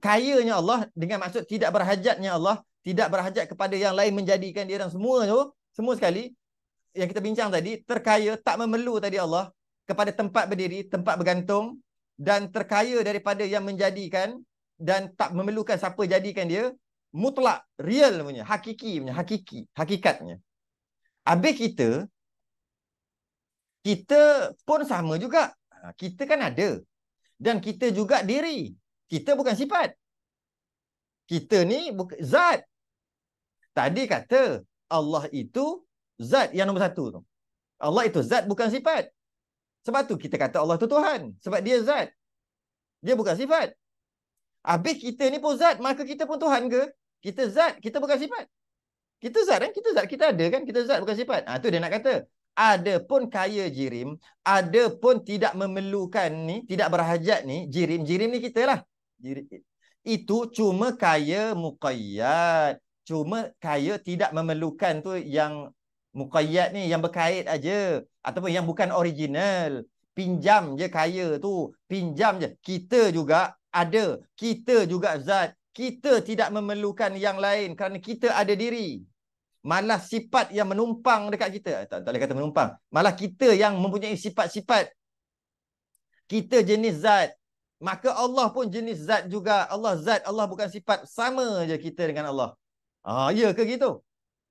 kayanya Allah dengan maksud tidak berhajatnya Allah, tidak berhajat kepada yang lain menjadikan dia dan semua tu, oh, semua sekali yang kita bincang tadi, terkaya tak memerlu tadi Allah kepada tempat berdiri, tempat bergantung dan terkaya daripada yang menjadikan dan tak memerlukan siapa jadikan dia, mutlak, real punya, hakiki punya, hakiki, hakikatnya. Habis kita, kita pun sama juga. Ha, kita kan ada. Dan kita juga diri. Kita bukan sifat. Kita ni bukan zat. Tadi kata Allah itu zat yang nombor satu tu. Allah itu zat bukan sifat. Sebab tu kita kata Allah tu Tuhan. Sebab dia zat. Dia bukan sifat. Habis kita ni pun zat. Maka kita pun Tuhan ke? Kita zat. Kita bukan sifat. Kita zat kan? Kita zat. Kita ada kan? Kita zat bukan sifat. Ha, tu dia nak kata. Ada pun kaya jirim. Ada pun tidak memerlukan ni. Tidak berhajat ni. Jirim. Jirim ni kita lah. Itu cuma kaya muqayyad. Cuma kaya tidak memerlukan tu yang muqayyad ni yang berkait aja ataupun yang bukan original. Pinjam je kaya tu, pinjam je. Kita juga ada, kita juga zat. Kita tidak memerlukan yang lain kerana kita ada diri. Malah sifat yang menumpang dekat kita. Eh, tak, tak boleh kata menumpang. Malah kita yang mempunyai sifat-sifat. Kita jenis zat. Maka Allah pun jenis zat juga. Allah zat, Allah bukan sifat. Sama je kita dengan Allah. Ah, ya ke gitu?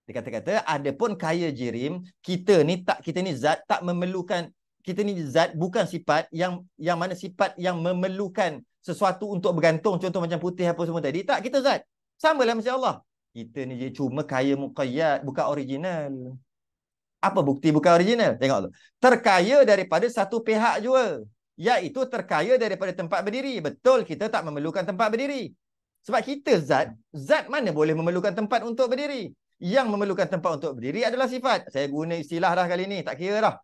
Dia kata-kata, ada pun kaya jirim, kita ni tak kita ni zat tak memerlukan, kita ni zat bukan sifat yang yang mana sifat yang memerlukan sesuatu untuk bergantung. Contoh macam putih apa semua tadi. Tak, kita zat. Sama lah macam Allah. Kita ni je cuma kaya muqayyad, bukan original. Apa bukti bukan original? Tengok tu. Terkaya daripada satu pihak juga iaitu terkaya daripada tempat berdiri. Betul kita tak memerlukan tempat berdiri. Sebab kita zat, zat mana boleh memerlukan tempat untuk berdiri? Yang memerlukan tempat untuk berdiri adalah sifat. Saya guna istilah dah kali ni, tak kira dah.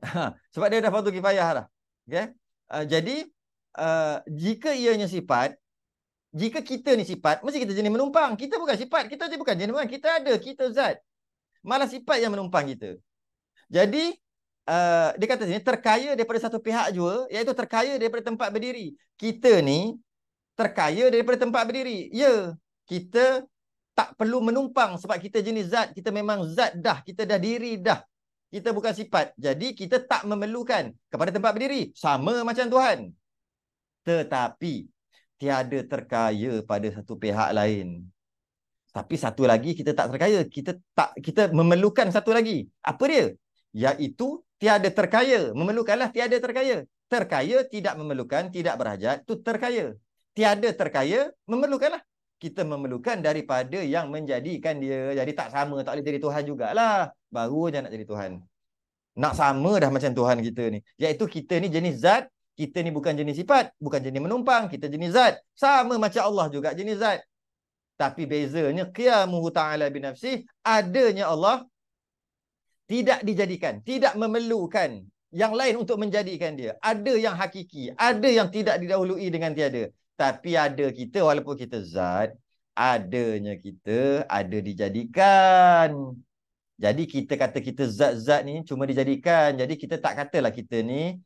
Sebab dia dah fardu kifayah dah. Okay? Uh, jadi, uh, jika ianya sifat, jika kita ni sifat, mesti kita jenis menumpang. Kita bukan sifat, kita bukan jenis menumpang. Kita ada, kita zat. Malah sifat yang menumpang kita. Jadi, Eh, dia kata ni terkaya daripada satu pihak jua iaitu terkaya daripada tempat berdiri. Kita ni terkaya daripada tempat berdiri. Ya, kita tak perlu menumpang sebab kita jenis zat, kita memang zat dah, kita dah diri dah. Kita bukan sifat. Jadi kita tak memerlukan kepada tempat berdiri. Sama macam Tuhan. Tetapi tiada terkaya pada satu pihak lain. Tapi satu lagi kita tak terkaya, kita tak kita memerlukan satu lagi. Apa dia? Iaitu tiada terkaya memerlukanlah tiada terkaya terkaya tidak memerlukan tidak berhajat itu terkaya tiada terkaya memerlukanlah kita memerlukan daripada yang menjadikan dia jadi tak sama tak boleh jadi tuhan jugalah baru je nak jadi tuhan nak sama dah macam tuhan kita ni iaitu kita ni jenis zat kita ni bukan jenis sifat bukan jenis menumpang kita jenis zat sama macam Allah juga jenis zat tapi bezanya qiyamuhu ta'ala binafsih adanya Allah tidak dijadikan, tidak memerlukan yang lain untuk menjadikan dia. Ada yang hakiki, ada yang tidak didahului dengan tiada. Tapi ada kita walaupun kita zat, adanya kita ada dijadikan. Jadi kita kata kita zat-zat ni cuma dijadikan. Jadi kita tak katalah kita ni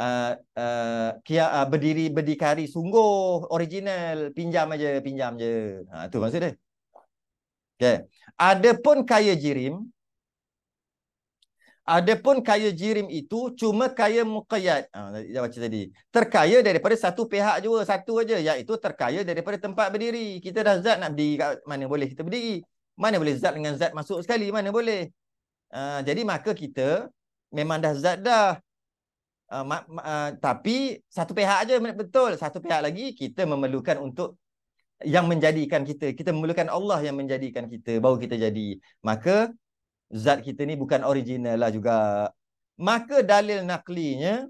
uh, uh, uh berdiri berdikari sungguh original pinjam aja pinjam aja ha, tu okay. ada pun kaya jirim Adapun kaya jirim itu cuma kaya muqayyad. Ah dia baca tadi. Terkaya daripada satu pihak juga, satu aja iaitu terkaya daripada tempat berdiri. Kita dah zat nak berdiri kat mana boleh kita berdiri? Mana boleh zat dengan zat masuk sekali? Mana boleh? Uh, jadi maka kita memang dah zat dah. Uh, ma ma uh, tapi satu pihak aja betul. Satu pihak lagi kita memerlukan untuk yang menjadikan kita. Kita memerlukan Allah yang menjadikan kita baru kita jadi. Maka zat kita ni bukan original lah juga. Maka dalil naklinya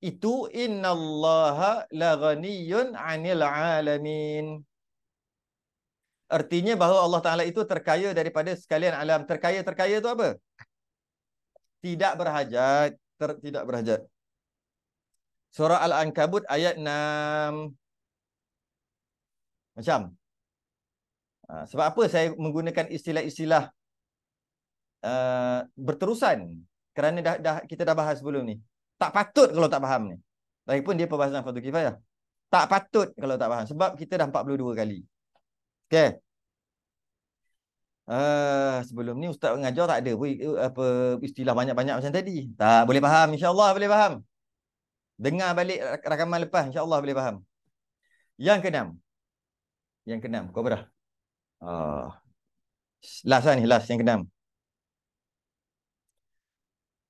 itu Inna innallaha laghaniyun 'anil 'alamin. Artinya bahawa Allah Taala itu terkaya daripada sekalian alam. Terkaya-terkaya itu apa? Tidak berhajat, ter, tidak berhajat. Surah Al-Ankabut ayat 6. Macam. Ha, sebab apa saya menggunakan istilah-istilah uh, berterusan kerana dah, dah kita dah bahas sebelum ni. Tak patut kalau tak faham ni. walaupun dia perbahasan fardu kifayah. Tak patut kalau tak faham sebab kita dah 42 kali. Okey. Uh, sebelum ni ustaz mengajar tak ada pun, eh, apa istilah banyak-banyak macam tadi. Tak boleh faham insya-Allah boleh faham. Dengar balik rakaman lepas insya-Allah boleh faham. Yang keenam. Yang keenam, kobra berah. Ah. Uh, last lah ni, last yang keenam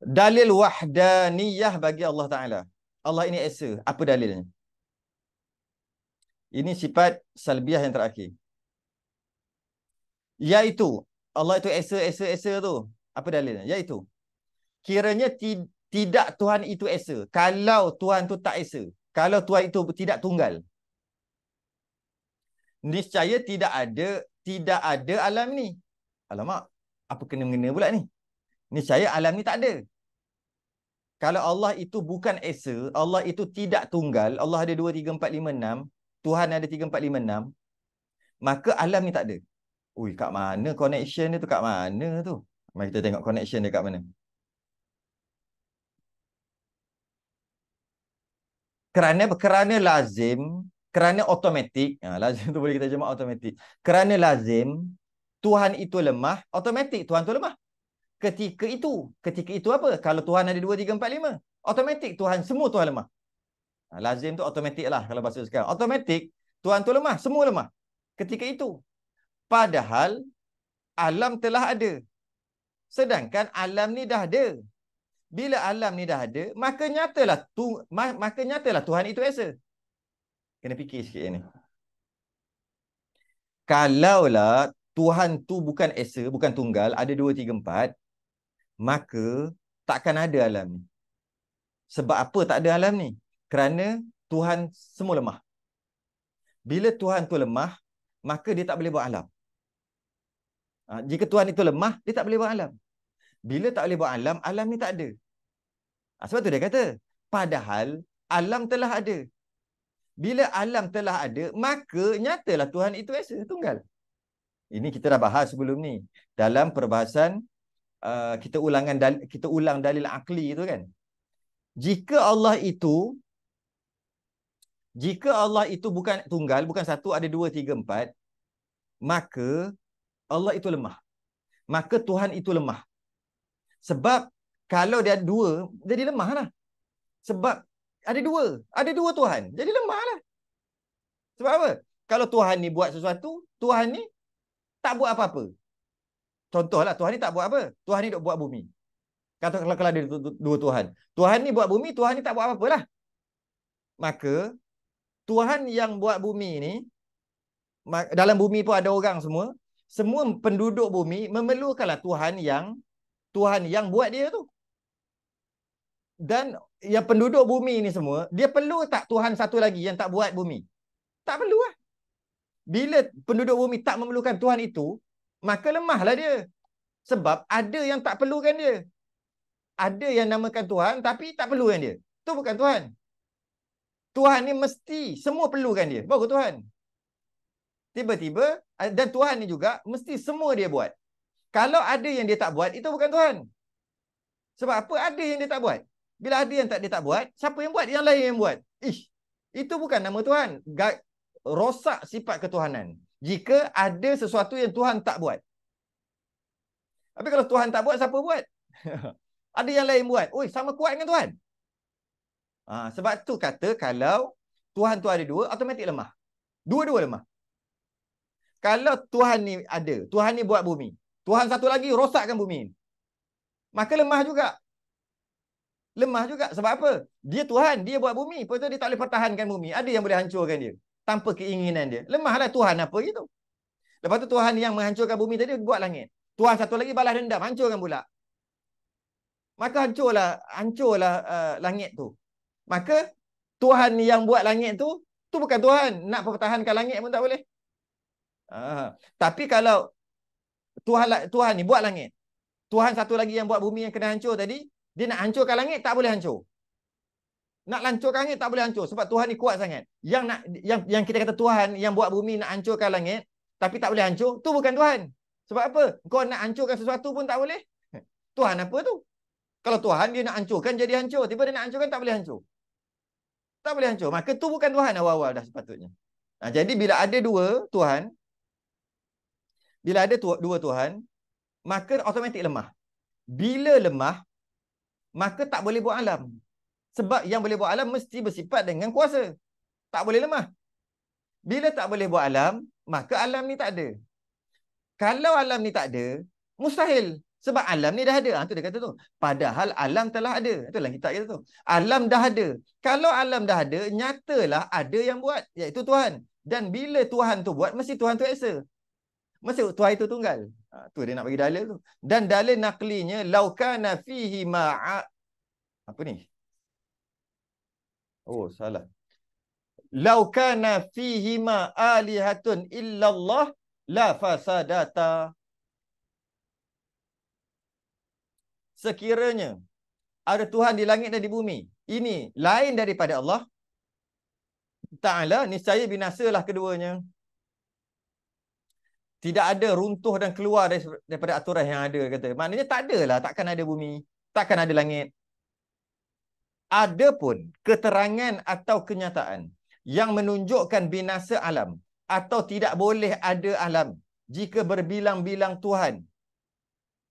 dalil wahdaniyah bagi Allah Taala. Allah ini esa. Apa dalilnya? Ini sifat salbiah yang terakhir. Yaitu Allah itu esa esa esa tu. Apa dalilnya? Yaitu kiranya ti, tidak Tuhan itu esa. Kalau Tuhan tu tak esa, kalau Tuhan itu tidak tunggal. Niscaya tidak ada tidak ada alam ni. Alamak, apa kena mengena pula ni? Niscaya alam ni tak ada kalau Allah itu bukan esa, Allah itu tidak tunggal, Allah ada dua, tiga, empat, lima, enam, Tuhan ada tiga, empat, lima, enam, maka alam ni tak ada. Ui, kat mana connection dia tu? Kat mana tu? Mari kita tengok connection dia kat mana. Kerana kerana lazim, kerana otomatik, ha, lazim tu boleh kita jemak otomatik. Kerana lazim, Tuhan itu lemah, otomatik Tuhan tu lemah ketika itu. Ketika itu apa? Kalau Tuhan ada dua, tiga, empat, lima. Automatik Tuhan, semua Tuhan lemah. Ha, lazim tu automatik lah kalau bahasa sekarang. Automatik, Tuhan tu lemah. Semua lemah. Ketika itu. Padahal, alam telah ada. Sedangkan alam ni dah ada. Bila alam ni dah ada, maka nyatalah, tu, maka nyatalah Tuhan itu esa. Kena fikir sikit ni. Kalaulah Tuhan tu bukan esa, bukan tunggal, ada dua, tiga, empat maka takkan ada alam ni. Sebab apa tak ada alam ni? Kerana Tuhan semua lemah. Bila Tuhan tu lemah, maka dia tak boleh buat alam. Ha, jika Tuhan itu lemah, dia tak boleh buat alam. Bila tak boleh buat alam, alam ni tak ada. Ha, sebab tu dia kata, padahal alam telah ada. Bila alam telah ada, maka nyatalah Tuhan itu esa, tunggal. Ini kita dah bahas sebelum ni. Dalam perbahasan uh, kita ulangan dal- kita ulang dalil akli itu kan jika Allah itu jika Allah itu bukan tunggal bukan satu ada dua tiga empat maka Allah itu lemah maka Tuhan itu lemah sebab kalau dia ada dua jadi lemahlah sebab ada dua ada dua Tuhan jadi lemahlah sebab apa kalau Tuhan ni buat sesuatu Tuhan ni tak buat apa-apa Contohlah Tuhan ni tak buat apa? Tuhan ni duk buat bumi. Kata kalau kalau ada dua Tuhan. Tuhan ni buat bumi, Tuhan ni tak buat apa-apalah. Maka Tuhan yang buat bumi ni dalam bumi pun ada orang semua, semua penduduk bumi memerlukanlah Tuhan yang Tuhan yang buat dia tu. Dan yang penduduk bumi ni semua, dia perlu tak Tuhan satu lagi yang tak buat bumi? Tak perlu lah. Bila penduduk bumi tak memerlukan Tuhan itu, maka lemahlah dia. Sebab ada yang tak perlukan dia. Ada yang namakan Tuhan tapi tak perlukan dia. Itu bukan Tuhan. Tuhan ni mesti semua perlukan dia. Baru Tuhan. Tiba-tiba eh, dan Tuhan ni juga mesti semua dia buat. Kalau ada yang dia tak buat, itu bukan Tuhan. Sebab apa ada yang dia tak buat? Bila ada yang tak dia tak buat, siapa yang buat? Yang lain yang buat. Ih, itu bukan nama Tuhan. Gak, rosak sifat ketuhanan jika ada sesuatu yang Tuhan tak buat. Tapi kalau Tuhan tak buat, siapa buat? ada yang lain buat. Oi, sama kuat dengan Tuhan. Ha, sebab tu kata kalau Tuhan tu ada dua, automatik lemah. Dua-dua lemah. Kalau Tuhan ni ada, Tuhan ni buat bumi. Tuhan satu lagi rosakkan bumi. Maka lemah juga. Lemah juga. Sebab apa? Dia Tuhan. Dia buat bumi. Lepas dia tak boleh pertahankan bumi. Ada yang boleh hancurkan dia tanpa keinginan dia. Lemahlah Tuhan apa gitu. Lepas tu Tuhan yang menghancurkan bumi tadi buat langit. Tuhan satu lagi balas dendam, hancurkan pula. Maka hancurlah, hancurlah uh, langit tu. Maka Tuhan yang buat langit tu, tu bukan Tuhan. Nak pertahankan langit pun tak boleh. Uh, tapi kalau Tuhan Tuhan ni buat langit. Tuhan satu lagi yang buat bumi yang kena hancur tadi, dia nak hancurkan langit, tak boleh hancur nak lancur langit tak boleh hancur sebab Tuhan ni kuat sangat. Yang nak yang yang kita kata Tuhan yang buat bumi nak hancurkan langit tapi tak boleh hancur tu bukan Tuhan. Sebab apa? Kau nak hancurkan sesuatu pun tak boleh. Tuhan apa tu? Kalau Tuhan dia nak hancurkan jadi hancur, tiba dia nak hancurkan tak boleh hancur. Tak boleh hancur. Maka tu bukan Tuhan awal-awal dah sepatutnya. Nah, ha, jadi bila ada dua Tuhan bila ada tu, dua Tuhan maka otomatik lemah. Bila lemah maka tak boleh buat alam. Sebab yang boleh buat alam mesti bersifat dengan kuasa. Tak boleh lemah. Bila tak boleh buat alam, maka alam ni tak ada. Kalau alam ni tak ada, mustahil. Sebab alam ni dah ada. Ha, tu dia kata tu. Padahal alam telah ada. Ha, Itulah kita kata tu. Alam dah ada. Kalau alam dah ada, nyatalah ada yang buat. Iaitu Tuhan. Dan bila Tuhan tu buat, mesti Tuhan tu eksa. Mesti Tuhan itu tunggal. Ha, dia nak bagi dalil tu. Dan dalil naklinya, Laukana fihi ma'a... Apa ni? Oh salah. Lau kana fihi ma alihatun illallah la fasadata. Sekiranya ada Tuhan di langit dan di bumi, ini lain daripada Allah Taala, niscaya binasalah keduanya. Tidak ada runtuh dan keluar daripada aturan yang ada kata. Maknanya tak adalah, takkan ada bumi, takkan ada langit ada pun keterangan atau kenyataan yang menunjukkan binasa alam atau tidak boleh ada alam jika berbilang-bilang Tuhan.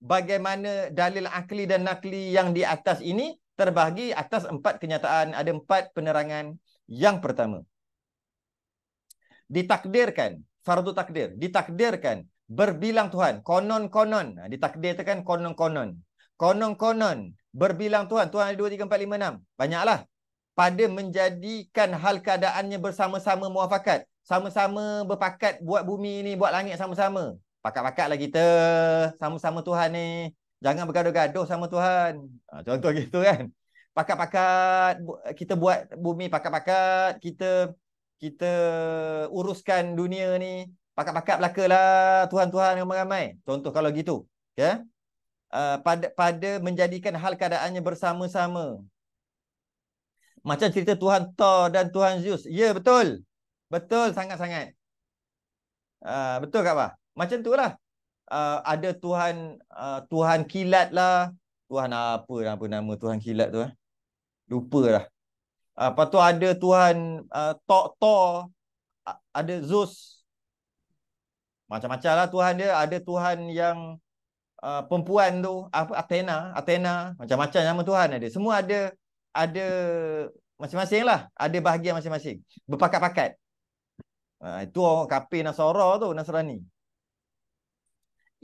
Bagaimana dalil akli dan nakli yang di atas ini terbahagi atas empat kenyataan. Ada empat penerangan. Yang pertama, ditakdirkan, fardu takdir, ditakdirkan berbilang Tuhan. Konon-konon, ditakdirkan konon-konon. Konon-konon, berbilang Tuhan. Tuhan ada dua, tiga, empat, lima, enam. Banyaklah. Pada menjadikan hal keadaannya bersama-sama muafakat. Sama-sama berpakat buat bumi ni, buat langit sama-sama. Pakat-pakatlah kita. Sama-sama Tuhan ni. Jangan bergaduh-gaduh sama Tuhan. Ha, contoh gitu kan. Pakat-pakat kita buat bumi. Pakat-pakat kita kita uruskan dunia ni. Pakat-pakat belakalah Tuhan-Tuhan yang ramai-ramai. Contoh kalau gitu. Okay? Ya. Uh, pada pada menjadikan hal keadaannya bersama-sama. Macam cerita Tuhan Thor dan Tuhan Zeus. Ya, betul. Betul sangat-sangat. Uh, betul Kak Bah? Macam tu lah. Uh, ada Tuhan uh, Tuhan Kilat lah. Tuhan apa, lah, apa nama Tuhan Kilat tu? Eh? Lupa lah. Uh, lepas tu ada Tuhan uh, Thor, Thor. Ada Zeus. Macam-macam lah Tuhan dia. Ada Tuhan yang Ah, perempuan tu apa Athena Athena macam-macam nama Tuhan ada semua ada ada masing-masing lah ada bahagian masing-masing berpakat-pakat uh, itu orang kapir Nasara tu Nasrani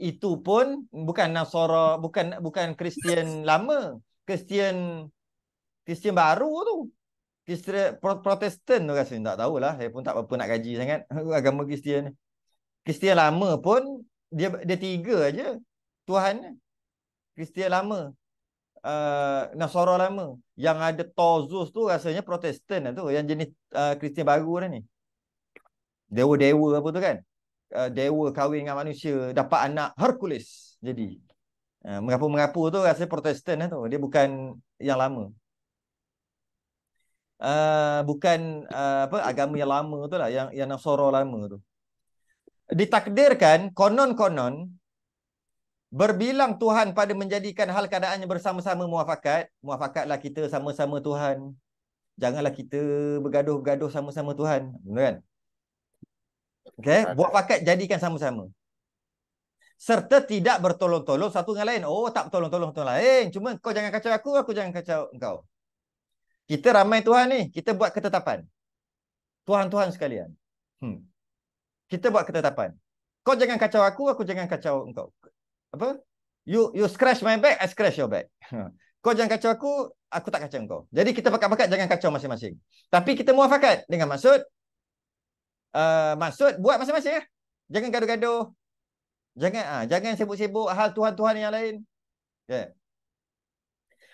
itu pun bukan Nasara bukan bukan Kristian lama Kristian Kristian baru tu Kristian Protestan tu rasa tak tahulah saya pun tak apa nak kaji sangat agama Kristian Kristian lama pun dia dia tiga aja Tuhan Kristian lama uh, Nasara lama yang ada Tozos tu rasanya Protestan lah tu yang jenis eh, Kristian uh, baru dah ni dewa-dewa apa tu kan uh, dewa kahwin dengan manusia dapat anak Hercules jadi uh, mengapu-mengapu tu rasa Protestan lah tu dia bukan yang lama Uh, bukan uh, apa agama yang lama tu lah yang yang Nasara lama tu ditakdirkan konon-konon Berbilang Tuhan pada menjadikan hal keadaannya bersama-sama muafakat. Muafakatlah kita sama-sama Tuhan. Janganlah kita bergaduh-gaduh sama-sama Tuhan. Benar kan? Okay? Buat fakat jadikan sama-sama. Serta tidak bertolong-tolong satu dengan lain. Oh tak bertolong-tolong satu lain. Cuma kau jangan kacau aku, aku jangan kacau kau. Kita ramai Tuhan ni. Kita buat ketetapan. Tuhan-Tuhan sekalian. Hmm. Kita buat ketetapan. Kau jangan kacau aku, aku jangan kacau kau apa you you scratch my back i scratch your back kau jangan kacau aku aku tak kacau kau jadi kita pakat-pakat jangan kacau masing-masing tapi kita muafakat dengan maksud uh, maksud buat masing-masing ya jangan gaduh-gaduh jangan ah uh, jangan sibuk-sibuk hal tuhan-tuhan yang lain yeah.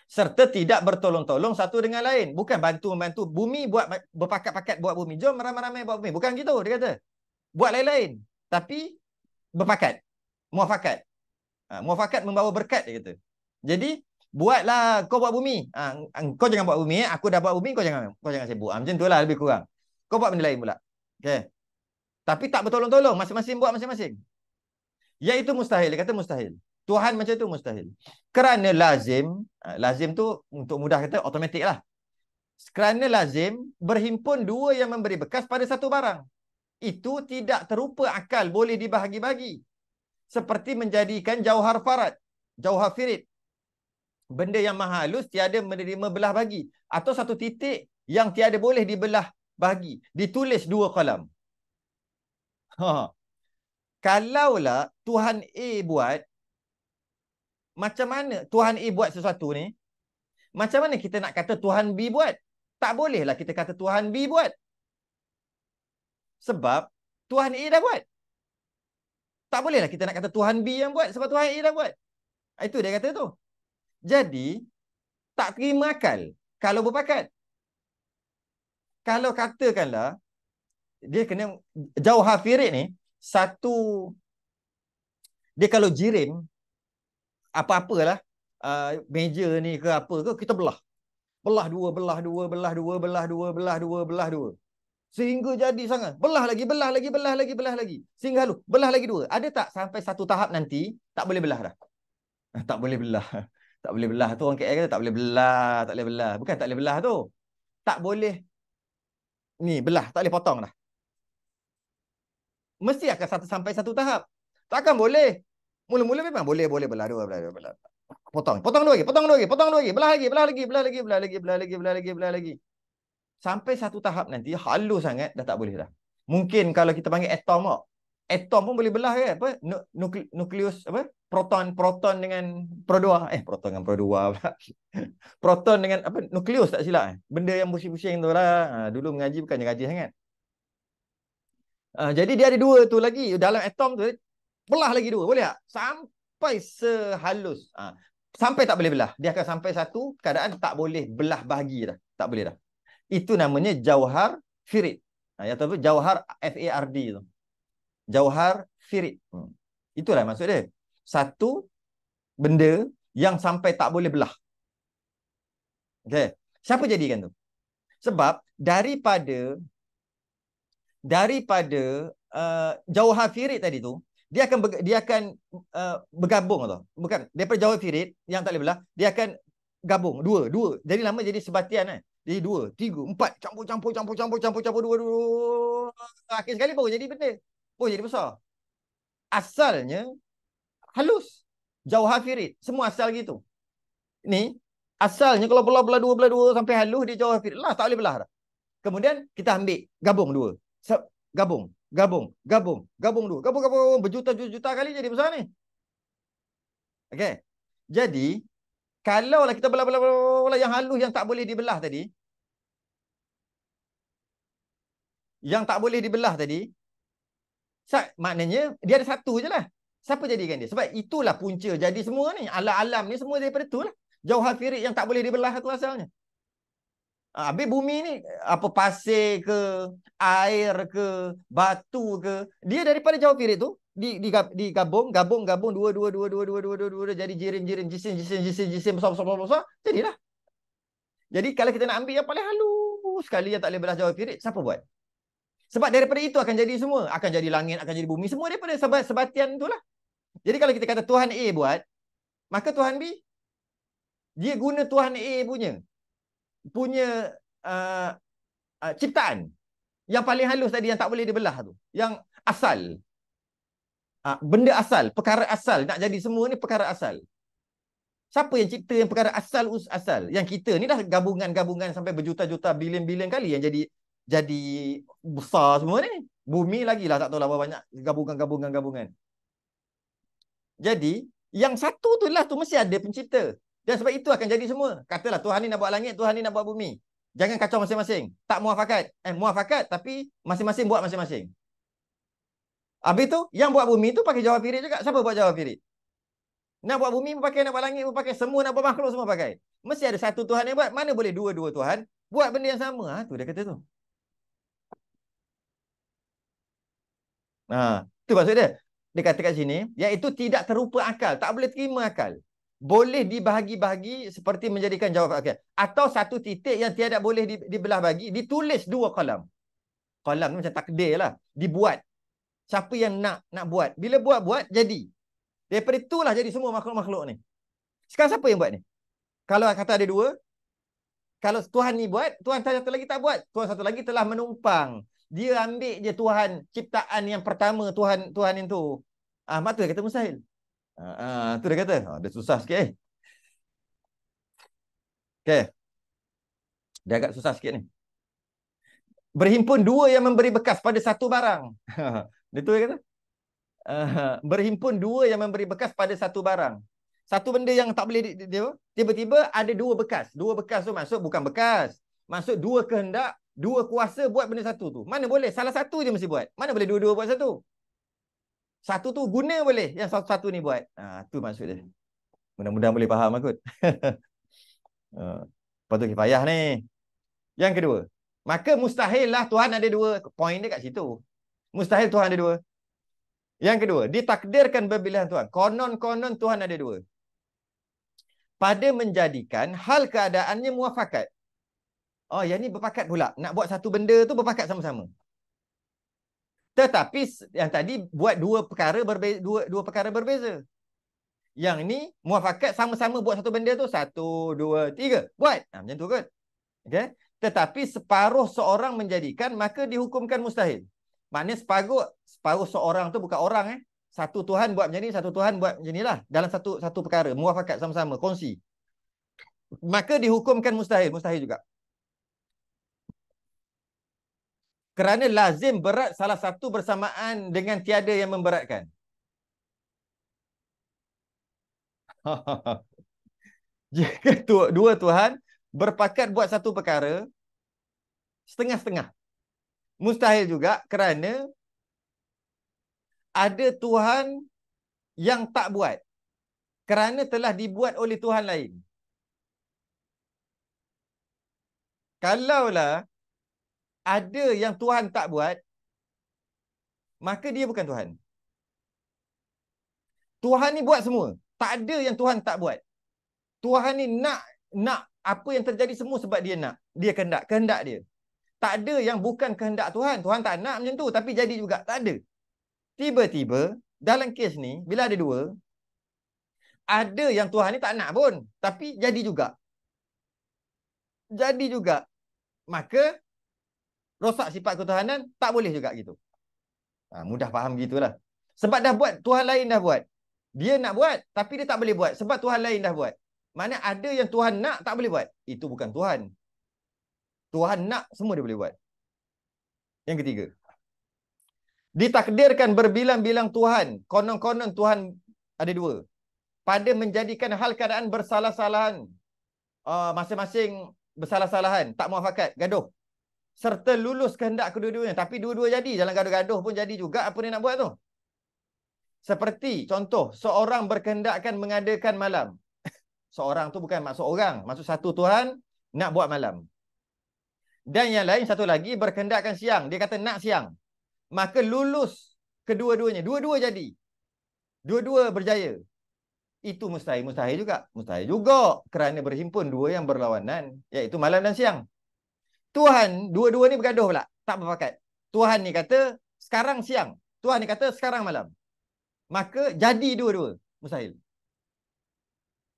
serta tidak bertolong-tolong satu dengan lain bukan bantu-membantu bumi buat berpakat-pakat buat bumi jom ramai-ramai buat bumi bukan gitu dia kata buat lain-lain tapi berpakat muafakat Ha, muafakat membawa berkat dia kata. Jadi buatlah kau buat bumi. Ha, kau jangan buat bumi, aku dah buat bumi kau jangan kau jangan sibuk. Ha, macam itulah lebih kurang. Kau buat benda lain pula. Okey. Tapi tak bertolong-tolong, masing-masing buat masing-masing. Ya itu mustahil, dia kata mustahil. Tuhan macam tu mustahil. Kerana lazim, lazim tu untuk mudah kata automatic lah. Kerana lazim, berhimpun dua yang memberi bekas pada satu barang. Itu tidak terupa akal boleh dibahagi bagi seperti menjadikan jauhar farad. Jauhar firid. Benda yang mahalus tiada menerima belah bagi. Atau satu titik yang tiada boleh dibelah bagi. Ditulis dua kolam. Ha. Kalaulah Tuhan A buat. Macam mana Tuhan A buat sesuatu ni. Macam mana kita nak kata Tuhan B buat. Tak bolehlah kita kata Tuhan B buat. Sebab Tuhan A dah buat. Tak bolehlah kita nak kata Tuhan B yang buat sebab Tuhan A dah buat. Ah, itu dia kata tu. Jadi, tak terima akal kalau berpakat. Kalau katakanlah, dia kena jauh hafirik ni, satu, dia kalau jirim, apa-apalah, uh, meja ni ke apa ke, kita belah. Belah dua, belah dua, belah dua, belah dua, belah dua, belah dua. Belah dua. Sehingga jadi sangat. Belah lagi, belah lagi, belah lagi, belah lagi. Sehingga halus. Belah lagi dua. Ada tak sampai satu tahap nanti, tak boleh belah dah? Ah, tak boleh belah. Tak boleh belah. Tu orang KL kata tak boleh belah, tak boleh belah. Bukan tak boleh belah tu. Tak boleh. Ni, belah. Tak boleh potong dah. Mesti akan satu sampai satu tahap. Takkan boleh. Mula-mula memang boleh, boleh. Belah dua, belah dua, belah dua. Potong. Potong dua lagi, potong dua lagi, potong dua lagi. Belah lagi, belah lagi, belah lagi, belah lagi, belah lagi, belah lagi, belah lagi. Belah lagi sampai satu tahap nanti halus sangat dah tak boleh dah. Mungkin kalau kita panggil atom kok. Atom pun boleh belah kan apa? Nukleus apa? Proton proton dengan prodoa eh proton dengan prodoa pula. proton dengan apa? Nukleus tak silap eh. Benda yang pusing-pusing tu lah. Ha, dulu mengaji bukan mengaji sangat. Ha, jadi dia ada dua tu lagi dalam atom tu belah lagi dua boleh tak? Sampai sehalus. Ha, sampai tak boleh belah. Dia akan sampai satu keadaan tak boleh belah bahagi dah. Tak boleh dah. Itu namanya jauhar firid. Ha, ya, atau jauhar F-A-R-D. itu. Jauhar firid. Hmm. Itulah maksud dia. Satu benda yang sampai tak boleh belah. Okay. Siapa jadikan tu? Sebab daripada daripada uh, jauhar firid tadi tu, dia akan dia akan uh, bergabung atau bukan daripada jauhar firid yang tak boleh belah, dia akan gabung dua, dua. Jadi lama jadi sebatian kan. Jadi dua, tiga, empat. Campur, campur, campur, campur, campur, campur, dua, dua, dua. Akhir sekali baru jadi benda. Baru jadi besar. Asalnya, halus. Jauh hafirit. Semua asal gitu. Ni, asalnya kalau belah, belah dua, belah dua sampai halus, dia jauh hafirit. Lah, tak boleh belah Kemudian, kita ambil. Gabung dua. Gabung. Gabung. Gabung. Gabung dua. Gabung, gabung, gabung. Berjuta, juta, juta kali jadi besar ni. Okay. Jadi, kalau Kalaulah kita belah-belah belah yang halus yang tak boleh dibelah tadi. Yang tak boleh dibelah tadi. Maknanya dia ada satu je lah. Siapa jadikan dia? Sebab itulah punca jadi semua ni. Alam-alam ni semua daripada tu lah. Jauh hafirik yang tak boleh dibelah tu asalnya. Ha, habis bumi ni apa pasir ke, air ke, batu ke. Dia daripada jauh hafirik tu di di di gabung gabung gabung dua dua dua dua dua dua dua dua jadi jirim jirim jisim jisim jisim jisim besar besar besar besar jadilah jadi kalau kita nak ambil yang paling halus sekali yang tak boleh belah jawab pirit siapa buat sebab daripada itu akan jadi semua akan jadi langit akan jadi bumi semua daripada sebat sebatian itulah jadi kalau kita kata Tuhan A buat maka Tuhan B dia guna Tuhan A punya punya uh, uh, ciptaan yang paling halus tadi yang tak boleh dibelah tu yang asal Uh, benda asal, perkara asal. Nak jadi semua ni perkara asal. Siapa yang cipta yang perkara asal us asal? Yang kita ni dah gabungan-gabungan sampai berjuta-juta bilion-bilion kali yang jadi jadi besar semua ni. Bumi lagi lah tak tahu lah berapa banyak gabungan-gabungan-gabungan. Jadi, yang satu tu lah tu mesti ada pencipta. Dan sebab itu akan jadi semua. Katalah Tuhan ni nak buat langit, Tuhan ni nak buat bumi. Jangan kacau masing-masing. Tak muafakat. Eh, muafakat tapi masing-masing buat masing-masing. Habis tu, yang buat bumi tu pakai jawab firid juga. Siapa buat jawab firid? Nak buat bumi pun pakai, nak buat langit pun pakai. Semua nak buat makhluk semua pakai. Mesti ada satu Tuhan yang buat. Mana boleh dua-dua Tuhan buat benda yang sama. Ha, tu dia kata tu. Ha, tu maksud dia. Dia kata kat sini, iaitu tidak terupa akal. Tak boleh terima akal. Boleh dibahagi-bahagi seperti menjadikan jawab akal. Atau satu titik yang tiada boleh dibelah bagi, ditulis dua kolam. Kolam ni macam takdir lah. Dibuat siapa yang nak nak buat. Bila buat-buat jadi. Daripada itulah jadi semua makhluk-makhluk ni. Sekarang siapa yang buat ni? Kalau kata ada dua. Kalau Tuhan ni buat, Tuhan satu lagi tak buat. Tuhan satu lagi telah menumpang. Dia ambil je Tuhan ciptaan yang pertama Tuhan Tuhan itu. Ah, mak tu dia kata mustahil. Ah, ah tu dia kata. Ah, dia susah sikit eh. Okay. Dia agak susah sikit ni. Berhimpun dua yang memberi bekas pada satu barang. Dia tu dia kata. Uh, berhimpun dua yang memberi bekas pada satu barang. Satu benda yang tak boleh dia tiba-tiba ada dua bekas. Dua bekas tu maksud bukan bekas. Maksud dua kehendak, dua kuasa buat benda satu tu. Mana boleh? Salah satu je mesti buat. Mana boleh dua-dua buat satu? Satu tu guna boleh yang satu-satu ni buat. Ha, tu maksud dia. Mudah-mudahan boleh faham aku. Eh, patut tu kifayah ni. Yang kedua. Maka mustahillah Tuhan ada dua. Point dia kat situ. Mustahil Tuhan ada dua. Yang kedua, ditakdirkan berbilangan Tuhan. Konon-konon Tuhan ada dua. Pada menjadikan hal keadaannya muafakat. Oh, yang ni berpakat pula. Nak buat satu benda tu berpakat sama-sama. Tetapi yang tadi buat dua perkara berbeza, dua, dua perkara berbeza. Yang ni muafakat sama-sama buat satu benda tu. Satu, dua, tiga. Buat. Ha, macam tu kot. Okay? Tetapi separuh seorang menjadikan, maka dihukumkan mustahil. Maknanya separuh, separuh seorang tu bukan orang eh. Satu Tuhan buat macam ni, satu Tuhan buat macam inilah. Dalam satu satu perkara, muafakat sama-sama, kongsi. Maka dihukumkan mustahil, mustahil juga. Kerana lazim berat salah satu bersamaan dengan tiada yang memberatkan. Jika dua Tuhan berpakat buat satu perkara, setengah-setengah mustahil juga kerana ada Tuhan yang tak buat. Kerana telah dibuat oleh Tuhan lain. Kalaulah ada yang Tuhan tak buat, maka dia bukan Tuhan. Tuhan ni buat semua. Tak ada yang Tuhan tak buat. Tuhan ni nak nak apa yang terjadi semua sebab dia nak. Dia kehendak, kehendak dia. Tak ada yang bukan kehendak Tuhan. Tuhan tak nak macam tu. Tapi jadi juga. Tak ada. Tiba-tiba, dalam kes ni, bila ada dua, ada yang Tuhan ni tak nak pun. Tapi jadi juga. Jadi juga. Maka, rosak sifat ketuhanan, tak boleh juga gitu. Ha, mudah faham gitulah. Sebab dah buat, Tuhan lain dah buat. Dia nak buat, tapi dia tak boleh buat. Sebab Tuhan lain dah buat. Mana ada yang Tuhan nak, tak boleh buat. Itu bukan Tuhan. Tuhan nak semua dia boleh buat. Yang ketiga. Ditakdirkan berbilang-bilang Tuhan. Konon-konon Tuhan ada dua. Pada menjadikan hal keadaan bersalah-salahan. Uh, masing-masing bersalah-salahan. Tak muafakat. Gaduh. Serta lulus kehendak kedua-duanya. Tapi dua-dua jadi. Jalan gaduh-gaduh pun jadi juga. Apa dia nak buat tu? Seperti contoh. Seorang berkehendakkan mengadakan malam. seorang tu bukan maksud orang. Maksud satu Tuhan nak buat malam. Dan yang lain satu lagi berkendakkan siang. Dia kata nak siang. Maka lulus kedua-duanya. Dua-dua jadi. Dua-dua berjaya. Itu mustahil. Mustahil juga. Mustahil juga kerana berhimpun dua yang berlawanan. Iaitu malam dan siang. Tuhan dua-dua ni bergaduh pula. Tak berpakat. Tuhan ni kata sekarang siang. Tuhan ni kata sekarang malam. Maka jadi dua-dua. Mustahil.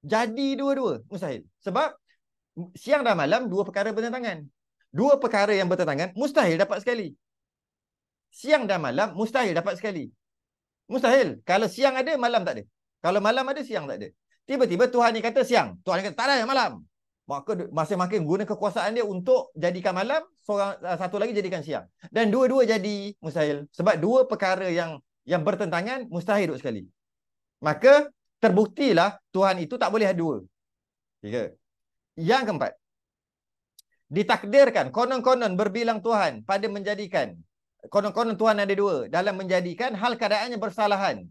Jadi dua-dua. Mustahil. Sebab siang dan malam dua perkara bertentangan dua perkara yang bertentangan mustahil dapat sekali. Siang dan malam mustahil dapat sekali. Mustahil. Kalau siang ada, malam tak ada. Kalau malam ada, siang tak ada. Tiba-tiba Tuhan ni kata siang. Tuhan ni kata tak ada malam. Maka masing-masing guna kekuasaan dia untuk jadikan malam, seorang eh, satu lagi jadikan siang. Dan dua-dua jadi mustahil. Sebab dua perkara yang yang bertentangan mustahil duduk sekali. Maka terbuktilah Tuhan itu tak boleh ada dua. Tiga. Yang keempat ditakdirkan konon-konon berbilang Tuhan pada menjadikan konon-konon Tuhan ada dua dalam menjadikan hal keadaannya bersalahan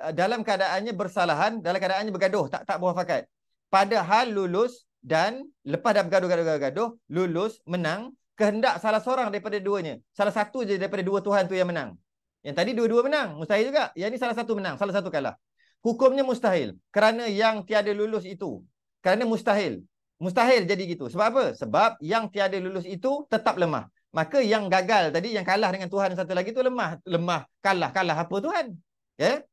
eh, dalam keadaannya bersalahan dalam keadaannya bergaduh tak tak berwafakat padahal lulus dan lepas dah bergaduh-gaduh lulus menang kehendak salah seorang daripada duanya salah satu je daripada dua Tuhan tu yang menang yang tadi dua-dua menang mustahil juga yang ni salah satu menang salah satu kalah hukumnya mustahil kerana yang tiada lulus itu kerana mustahil Mustahil jadi gitu. Sebab apa? Sebab yang tiada lulus itu tetap lemah. Maka yang gagal tadi, yang kalah dengan Tuhan satu lagi itu lemah. Lemah, kalah, kalah apa Tuhan? Yeah?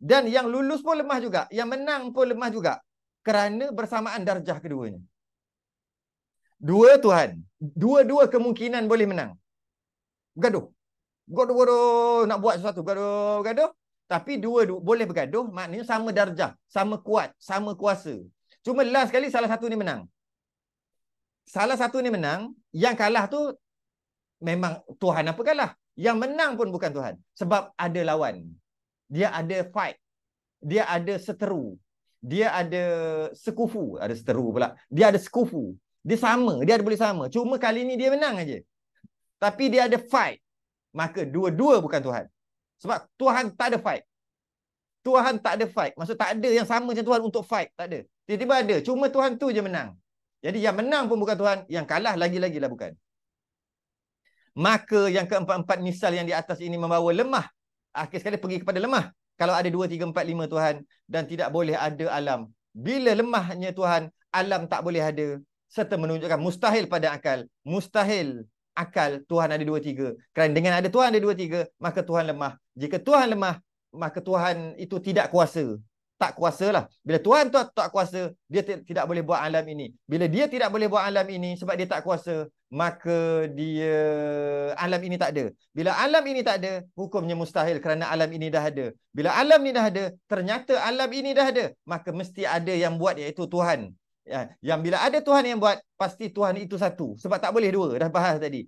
Dan yang lulus pun lemah juga. Yang menang pun lemah juga. Kerana bersamaan darjah keduanya. Dua Tuhan. Dua-dua kemungkinan boleh menang. Bergaduh. Bergaduh-gaduh. Nak buat sesuatu. Bergaduh-gaduh. Tapi dua, dua boleh bergaduh. Maknanya sama darjah. Sama kuat. Sama kuasa. Cuma last sekali salah satu ni menang. Salah satu ni menang, yang kalah tu memang Tuhan apa kalah. Yang menang pun bukan Tuhan. Sebab ada lawan. Dia ada fight. Dia ada seteru. Dia ada sekufu. Ada seteru pula. Dia ada sekufu. Dia sama. Dia ada boleh sama. Cuma kali ni dia menang aja. Tapi dia ada fight. Maka dua-dua bukan Tuhan. Sebab Tuhan tak ada fight. Tuhan tak ada fight. Maksud tak ada yang sama macam Tuhan untuk fight. Tak ada. Tiba-tiba ada. Cuma Tuhan tu je menang. Jadi yang menang pun bukan Tuhan. Yang kalah lagi lagi lah bukan. Maka yang keempat-empat misal yang di atas ini membawa lemah. Akhir sekali pergi kepada lemah. Kalau ada dua, tiga, empat, lima Tuhan. Dan tidak boleh ada alam. Bila lemahnya Tuhan, alam tak boleh ada. Serta menunjukkan mustahil pada akal. Mustahil akal Tuhan ada dua, tiga. Kerana dengan ada Tuhan ada dua, tiga. Maka Tuhan lemah. Jika Tuhan lemah, maka Tuhan itu tidak kuasa tak kuasa lah. Bila Tuhan tu tak kuasa, dia tidak boleh buat alam ini. Bila dia tidak boleh buat alam ini sebab dia tak kuasa, maka dia alam ini tak ada. Bila alam ini tak ada, hukumnya mustahil kerana alam ini dah ada. Bila alam ini dah ada, ternyata alam ini dah ada. Maka mesti ada yang buat iaitu Tuhan. Ya, yang bila ada Tuhan yang buat, pasti Tuhan itu satu. Sebab tak boleh dua. Dah bahas tadi.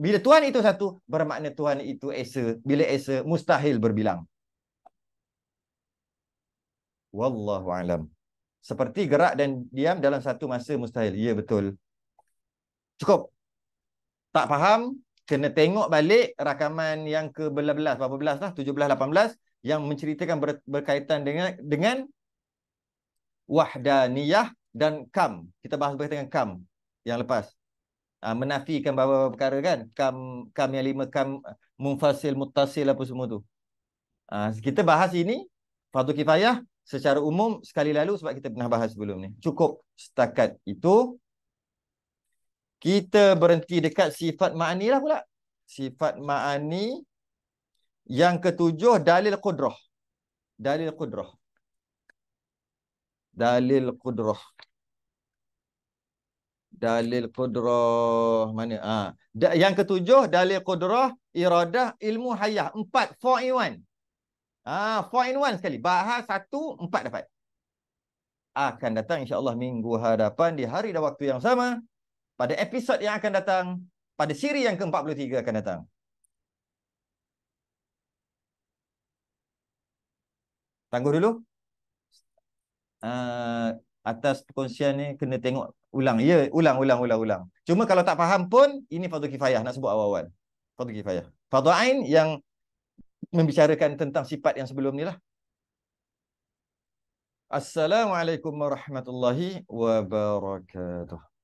Bila Tuhan itu satu, bermakna Tuhan itu esa. Bila esa, mustahil berbilang. Wallahu alam. Seperti gerak dan diam dalam satu masa mustahil. Ya betul. Cukup. Tak faham, kena tengok balik rakaman yang ke belas berapa belas lah, 17 18 yang menceritakan ber, berkaitan dengan dengan wahdaniyah dan kam. Kita bahas berkaitan dengan kam yang lepas. Ah, menafikan beberapa perkara kan? Kam kam yang lima kam mufasil, mutasil apa semua tu. Ah, kita bahas ini Fardu kifayah secara umum sekali lalu sebab kita pernah bahas sebelum ni. Cukup setakat itu. Kita berhenti dekat sifat ma'ani lah pula. Sifat ma'ani yang ketujuh dalil kudroh Dalil kudroh Dalil kudroh Dalil kudroh mana? Ah, ha. yang ketujuh dalil kudroh iradah ilmu hayah. Empat, four in one. Ah, four in one sekali. Bahas satu, empat dapat. Akan datang insyaAllah minggu hadapan di hari dan waktu yang sama. Pada episod yang akan datang. Pada siri yang ke-43 akan datang. Tangguh dulu. Uh, atas perkongsian ni kena tengok ulang. Ya, ulang, ulang, ulang, ulang. Cuma kalau tak faham pun, ini Fadu Kifayah nak sebut awal-awal. Fadu Kifayah. Fadu Ain yang membicarakan tentang sifat yang sebelum ni lah. Assalamualaikum warahmatullahi wabarakatuh.